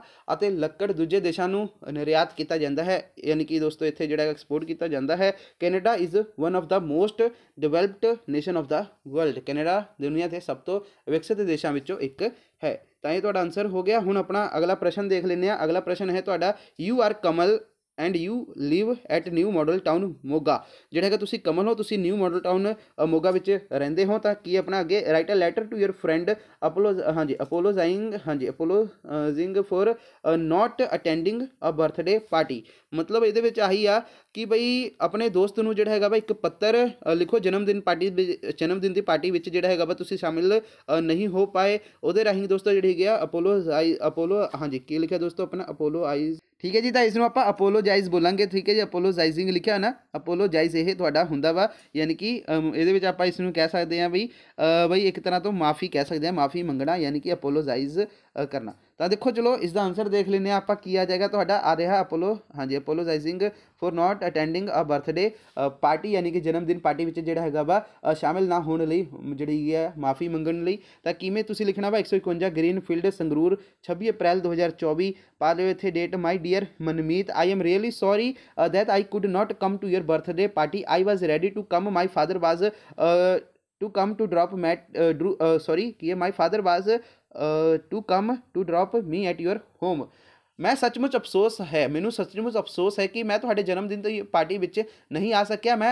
लक्ड़ दूजे देशों निर्यात किया जाता है यानी कि दोस्तों इतने जो एक्सपोर्ट किया जाता है Canada is one of the most developed nation of the world Canada दुनिया के सब तो विकसित देशों एक है ਤਾਂ ਇਹ ਤੁਹਾਡਾ ਆਨਸਰ ਹੋ ਗਿਆ ਹੁਣ ਆਪਣਾ ਅਗਲਾ ਪ੍ਰਸ਼ਨ ਦੇਖ ਲੈਂਦੇ ਆ ਅਗਲਾ ਪ੍ਰਸ਼ਨ ਹੈ ਤੁਹਾਡਾ you are Kamal and you live at new model town Moga ਜਿਹੜਾ ਹੈਗਾ ਤੁਸੀਂ ਕਮਲ ਹੋ ਤੁਸੀਂ ਨਿਊ ਮਾਡਲ ਟਾਊਨ ਮੋਗਾ ਵਿੱਚ ਰਹਿੰਦੇ ਹੋ ਤਾਂ ਕੀ ਆਪਣਾ ਅੱਗੇ write a letter to your friend ਅਪੋਲੋ ਹਾਂਜੀ ਅਪੋਲੋਜ਼ਾਈਂਗ ਹਾਂਜੀ apologising for not attending a birthday party ਮਤਲਬ ਇਹਦੇ ਵਿੱਚ ਆਹੀ ਆ ਕਿ ਬਈ ਆਪਣੇ ਦੋਸਤ ਨੂੰ ਜਿਹੜਾ ਹੈਗਾ ਵਾ ਇੱਕ ਪੱਤਰ ਲਿਖੋ ਜਨਮ ਦਿਨ ਪਾਰਟੀ ਜਨਮ ਦਿਨ ਦੀ ਪਾਰਟੀ ਵਿੱਚ ਜਿਹੜਾ ਹੈਗਾ ਵਾ ਤੁਸੀਂ ਸ਼ਾਮਿਲ ਨਹੀਂ ਹੋ ਪਾਏ ਉਹਦੇ ਰਾਹੀਂ ਦੋਸਤੋ ਜਿਹੜੀ ਗਿਆ ਅਪੋਲੋ ਅਪੋਲੋ ਹਾਂਜੀ ਕੀ ਲਿਖਿਆ ਦੋਸਤੋ ਆਪਣਾ ਅਪੋਲੋ ਆਈਜ਼ ਠੀਕ ਹੈ ਜੀ ਤਾਂ ਇਸ ਨੂੰ ਆਪਾਂ ਅਪੋਲੋਜਾਈਜ਼ ਬੋਲਾਂਗੇ ਠੀਕ ਹੈ ਜੀ ਅਪੋਲੋਜਾਈਜ਼ਿੰਗ ਲਿਖਿਆ ਨਾ ਅਪੋਲੋਜਾਈਜ਼ ਇਹ ਤੁਹਾਡਾ ਹੁੰਦਾ ਵਾ ਯਾਨੀ ਕਿ ਇਹਦੇ ਵਿੱਚ ਆਪਾਂ ਇਸ ਨੂੰ ਕਹਿ ਸਕਦੇ ਹਾਂ ਬਈ ਬਈ ਇੱਕ ਤਰ੍ਹਾਂ ਤੋਂ ਮਾਫੀ ਕਹਿ ਸਕਦੇ ਹਾਂ ਮਾਫੀ ਮੰਗਣਾ ਯਾਨੀ ਕਿ ਅਪੋਲੋਜਾਈਜ਼ ਕਰਨਾ तो देखो चलो इसका आंसर देख लें आप आ जाएगा तो आ रहा अपोलो हाँ जी apologising for not attending a birthday party यानी कि जन्मदिन पार्टी में जोड़ा है वा शामिल ना होने जी है माफ़ी मंगने लिए तो किमें लिखना वा एक सौ इकवंजा ग्रीन फील्ड संगरूर छब्बी अप्रैल दो हज़ार चौबी पा लो इतने date my dear Manmeet I am really sorry that I could not come to your birthday party I was ready to come my father was to come to drop मैट sorry my father was to come to drop me at your home मैं सचमुच अफसोस है मैं सचमुच अफसोस है कि मैं थोड़े जन्मदिन तो पार्टी विच नहीं आ सकिया मैं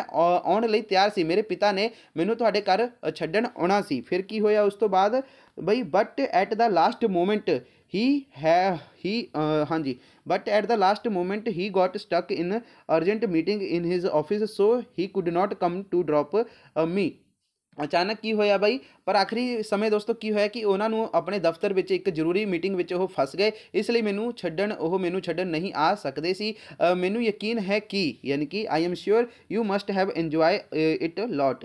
आने लिए तैयार से मेरे पिता ने मैनू थोड़े घर छ्डन आना सी फिर की होया उस तो बाद बई but at the last moment he है ही हाँ जी but at the last moment he got stuck in urgent meeting in his office so he could not come to drop me अचानक की होया बई ਪਰ ਆਖਰੀ ਸਮੇਂ ਦੋਸਤੋ ਕੀ ਹੋਇਆ ਕਿ ਉਹਨਾਂ ਨੂੰ ਆਪਣੇ ਦਫ਼ਤਰ ਵਿੱਚ ਇੱਕ ਜ਼ਰੂਰੀ ਮੀਟਿੰਗ ਵਿੱਚ ਉਹ ਫਸ ਗਏ ਇਸ ਲਈ ਮੈਨੂੰ ਛੱਡਣ ਉਹ ਮੈਨੂੰ ਛੱਡਣ ਨਹੀਂ ਆ ਸਕਦੇ ਸੀ ਮੈਨੂੰ ਯਕੀਨ ਹੈ ਕਿ ਯਾਨੀ ਕਿ I am sure you must have enjoy it lot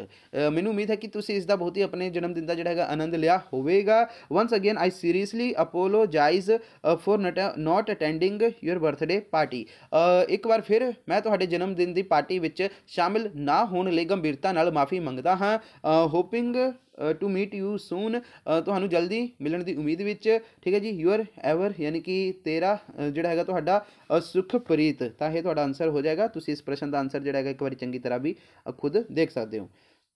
ਮੈਨੂੰ ਉਮੀਦ ਹੈ ਕਿ ਤੁਸੀਂ ਇਸ ਦਾ ਬਹੁਤ ਹੀ ਆਪਣੇ ਜਨਮ ਦਿਨ ਦਾ ਜਿਹੜਾ ਹੈਗਾ ਆਨੰਦ ਲਿਆ ਹੋਵੇਗਾ once again I seriously apologise for not attending your birthday party ਇੱਕ ਵਾਰ ਫਿਰ ਮੈਂ ਤੁਹਾਡੇ ਜਨਮ ਦਿਨ ਦੀ ਪਾਰਟੀ ਵਿੱਚ ਸ਼ਾਮਿਲ ਨਾ ਹੋਣ ਲਈ ਗੰਭੀਰਤਾ ਨਾਲ ਮਾਫੀ ਮੰਗਦਾ ਹਾਂ hoping to meet you soon ਤੁਹਾਨੂੰ ਜਲਦੀ ਮਿਲਣ ਦੀ ਉਮੀਦ ਵਿੱਚ ਠੀਕ ਹੈ ਜੀ ਯੂਅਰ ਐਵਰ ਯਾਨੀ ਕਿ ਤੇਰਾ ਜਿਹੜਾ ਹੈਗਾ ਤੁਹਾਡਾ ਸੁਖਪ੍ਰੀਤ ਤਾਂ ਇਹ ਤੁਹਾਡਾ ਆਨਸਰ ਹੋ ਜਾਏਗਾ ਤੁਸੀਂ ਇਸ ਪ੍ਰਸ਼ਨ ਦਾ ਆਨਸਰ ਜਿਹੜਾ ਹੈਗਾ ਇੱਕ ਵਾਰੀ ਚੰਗੀ ਤਰ੍ਹਾਂ ਵੀ ਖੁਦ ਦੇਖ ਸਕਦੇ ਹੋ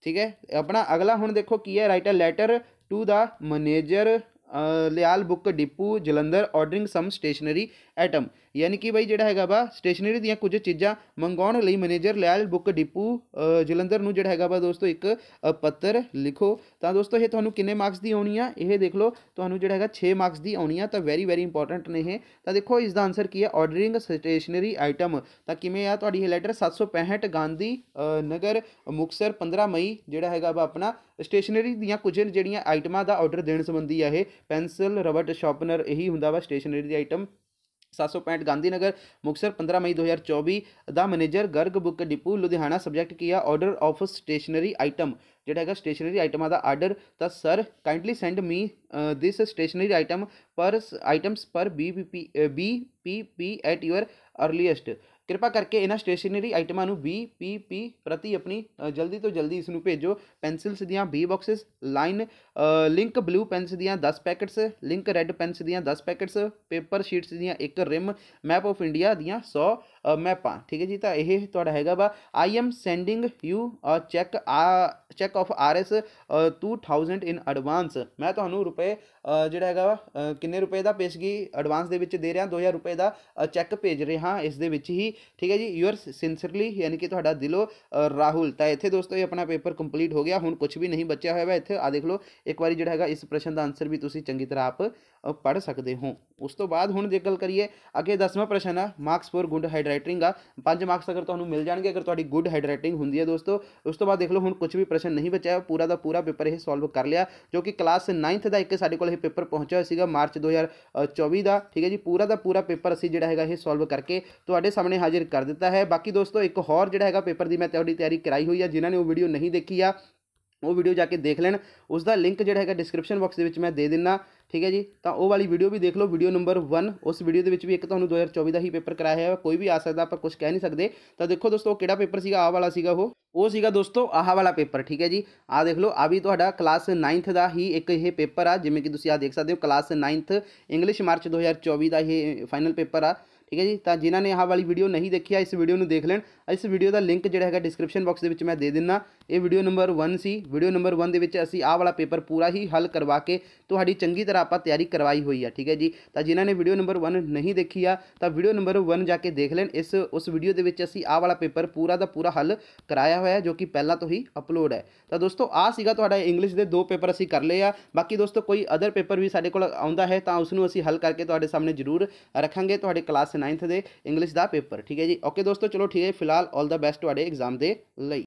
ਠੀਕ ਹੈ ਆਪਣਾ ਅਗਲਾ ਹੁਣ ਦੇਖੋ ਕੀ ਹੈ write a letter to the manager Lyall Book Depot Jalandhar ordering some stationery item ਯਾਨੀ ਕਿ ਬਈ ਜਿਹੜਾ ਹੈਗਾ ਵਾ ਸਟੇਸ਼ਨਰੀ ਦੀਆਂ ਕੁਝ ਚੀਜ਼ਾਂ ਮੰਗਵਾਉਣ ਲਈ ਮੈਨੇਜਰ ਲਿਆਲ ਬੁੱਕ ਡਿਪੂ ਜਲੰਧਰ ਨੂੰ ਜਿਹੜਾ ਹੈਗਾ ਵਾ ਦੋਸਤੋ ਇੱਕ ਪੱਤਰ ਲਿਖੋ ਤਾਂ ਦੋਸਤੋ ਇਹ ਤੁਹਾਨੂੰ ਕਿੰਨੇ ਮਾਰਕਸ ਦੀ ਆਉਣੀ ਆ ਇਹ ਦੇਖ ਲਓ ਤੁਹਾਨੂੰ ਜਿਹੜਾ ਹੈਗਾ 6 ਮਾਰਕਸ ਦੀ ਆਉਣੀ ਆ ਤਾਂ ਵੈਰੀ ਵੈਰੀ ਇੰਪੋਰਟੈਂਟ ਨੇ ਇਹ ਤਾਂ ਦੇਖੋ ਇਸ ਦਾ ਆਨਸਰ ਕੀ ਹੈ ਆਰਡਰਿੰਗ ਸਟੇਸ਼ਨਰੀ ਆਈਟਮ ਤਾਂ ਕਿਵੇਂ ਆ ਤੁਹਾਡੀ ਇਹ ਲੈਟਰ 765 ਗਾਂਧੀ ਨਗਰ ਮੁਕਸਰ 15 ਮਈ ਜਿਹੜਾ ਹੈਗਾ ਵਾ ਆਪਣਾ ਸਟੇਸ਼ਨਰੀ ਦੀਆਂ ਕੁਝ ਜਿਹੜੀਆਂ ਆਈਟਮਾਂ ਦਾ ਆਰਡਰ ਦੇਣ ਸੰਬੰਧੀ ਆ ਇਹ ਪੈਨਸਲ ਰਬਟ ਸ਼ਾਰਪਨਰ ਇਹੀ ਹੁੰਦਾ ਵਾ ਸਟੇਸ਼ਨਰੀ ਦੀ ਆਈਟਮ 765 गांधीनगर मुक्सर 15 मई 2024 the manager Garg Book Depot Ludhiana subject किया ऑर्डर ऑफ स्टेशनरी आइटम जोड़ा है स्टेशनरी आइटम का आर्डर त sir kindly send me this stationery item पर आइटम्स पर B P P B P P at your earliest ਕਿਰਪਾ ਕਰਕੇ ਇਹਨਾਂ ਸਟੇਸ਼ਨਰੀ ਆਈਟਮਾਂ ਨੂੰ BPP ਪ੍ਰਤੀ ਆਪਣੀ ਜਲਦੀ ਤੋਂ ਜਲਦੀ ਇਸ ਨੂੰ ਭੇਜੋ ਪੈਨਸਿਲਸ ਦੀਆਂ 20 boxes line link blue pens ਦੀਆਂ 10 ਪੈਕੇਟਸ ਲਿੰਕ ਰੈੱਡ ਪੈਨਸ ਦੀਆਂ 10 ਪੈਕੇਟਸ ਪੇਪਰ ਸ਼ੀਟਸ ਦੀਆਂ ਇੱਕ ਰਿਮ ਮੈਪ ਆਫ ਇੰਡੀਆ ਦੀਆਂ 100 मैपा ठीक है जी तो यह थोड़ा है वा I am sending you cheque a cheque of R S two thousand in advance मैं थोड़ा तो रुपए जोड़ा है वा कि रुपए का पेशगी अडवास के दे रहा दो हज़ार रुपए का चैक भेज रहा इस ही ठीक है जी यूर सिंसरली यानी कि थोड़ा दिलो राहुल तो इतने दोस्तों ये अपना पेपर कंप्लीट हो गया हूँ कुछ भी नहीं बचा हुआ वा इतने आ देख लो एक बार जो है इस प्रश्न का आंसर भी चंकी तरह आप पढ़ सकते हो उस तो बाद हूँ जे गल करिए अगे दसवें प्रश्न है मार्क्स फोर गुंड हाइड्रेट हाइड्रेटिंग आ पांच मार्क्स अगर तुम्हें तो मिल जाएंगे अगर तुम्हारी गुड हाइड्रेटिंग होंगी है दोस्तों उस तो बाद देख लो हूँ कुछ भी प्रश्न नहीं बचा पूरा का पूरा पेपर यह सॉल्व कर लिया जो कि क्लास नाइनथ का एक साढ़े को पेपर पहुंचा हुआ मार्च दो हज़ार चौबी का ठीक है जी पूरा का पूरा पेपर असी जो है यह सॉल्व करके तुडे सामने हाजिर कर दिता है बाकी दोस्तों एक होर जो है पेपर की मैं तैयारी कराई हुई है जिन्होंने वो वीडियो नहीं देखी आ ਉਹ ਵੀਡੀਓ ਜਾ ਕੇ ਦੇਖ ਲੈਣ ਉਸ ਦਾ ਲਿੰਕ ਜਿਹੜਾ ਹੈਗਾ ਡਿਸਕ੍ਰਿਪਸ਼ਨ ਬਾਕਸ ਦੇ ਵਿੱਚ ਮੈਂ ਦੇ ਦਿੰਨਾ ਠੀਕ ਹੈ ਜੀ ਤਾਂ ਉਹ ਵਾਲੀ ਵੀਡੀਓ ਵੀ ਦੇਖ ਲਓ ਵੀਡੀਓ ਨੰਬਰ 1 ਉਸ ਵੀਡੀਓ ਦੇ ਵਿੱਚ ਵੀ ਇੱਕ ਤੁਹਾਨੂੰ 2024 ਦਾ ਹੀ ਪੇਪਰ ਕਰਾਇਆ ਹੋਇਆ ਕੋਈ ਵੀ ਆ ਸਕਦਾ ਆਪਾਂ ਕੁਝ ਕਹਿ ਨਹੀਂ ਸਕਦੇ ਤਾਂ ਦੇਖੋ ਦੋਸਤੋ ਕਿਹੜਾ ਪੇਪਰ ਸੀਗਾ ਆਹ ਵਾਲਾ ਸੀਗਾ ਉਹ ਉਹ ਸੀਗਾ ਦੋਸਤੋ ਆਹ ਵਾਲਾ ਪੇਪਰ ਠੀਕ ਹੈ ਜੀ ਆ ਦੇਖ ਲਓ ਆ ਵੀ ਤੁਹਾਡਾ ਕਲਾਸ 9th ਦਾ ਹੀ ਇੱਕ ਇਹ ਪੇਪਰ ਆ ਜਿਵੇਂ ਕਿ ਤੁਸੀਂ ਆ ਦੇਖ ਸਕਦੇ ਹੋ ਕਲਾਸ 9th ਇੰਗਲਿਸ਼ ਮਾਰਚ 2024 ਦਾ ਇਹ ਫਾਈਨਲ ਪੇਪਰ ਆ ਠੀਕ ਹੈ ਜੀ ਤਾਂ ਜਿਨ੍ਹਾਂ ਨੇ ਆਹ ਵਾਲੀ ਵੀਡੀਓ ਨਹੀਂ ਦੇਖੀ ਆ ਇਸ ਵੀਡੀਓ ਨੂੰ ਦੇਖ ਲੈਣ इस भीडियो का लिंक जो है डिस्क्रिप्शन बॉक्स के मैं दे दिना यह भीडियो नंबर वन से भीडियो नंबर वन असी आह वाला पेपर पूरा ही हल करवा के तोड़ी चंकी तरह आप तैयारी करवाई हुई है ठीक है जी तो ने भीडियो नंबर वन नहीं देखी आ तो भीडियो नंबर वन जाके देख लैन इस उस भीडियो के असी आह वाला पेपर पूरा का पूरा हल कराया हो जो कि पहला तो ही अपलोड है तो दोस्तों आगा इंग्लिश के दो पेपर असी कर ले बाकी दोस्तों कोई अदर पेपर भी साढ़े को तो उसू असी हल करके तो सामने जरूर रखा तो क्लास नाइन्थ के इंग्लिश का पेपर ठीक है जी ओके दोस्तों चलो ठीक है फिलहाल ਫਿਲਹਾਲ 올 ਦਾ ਬੈਸਟ ਤੁਹਾਡੇ ਐਗਜ਼ਾਮ ਦੇ ਲਈ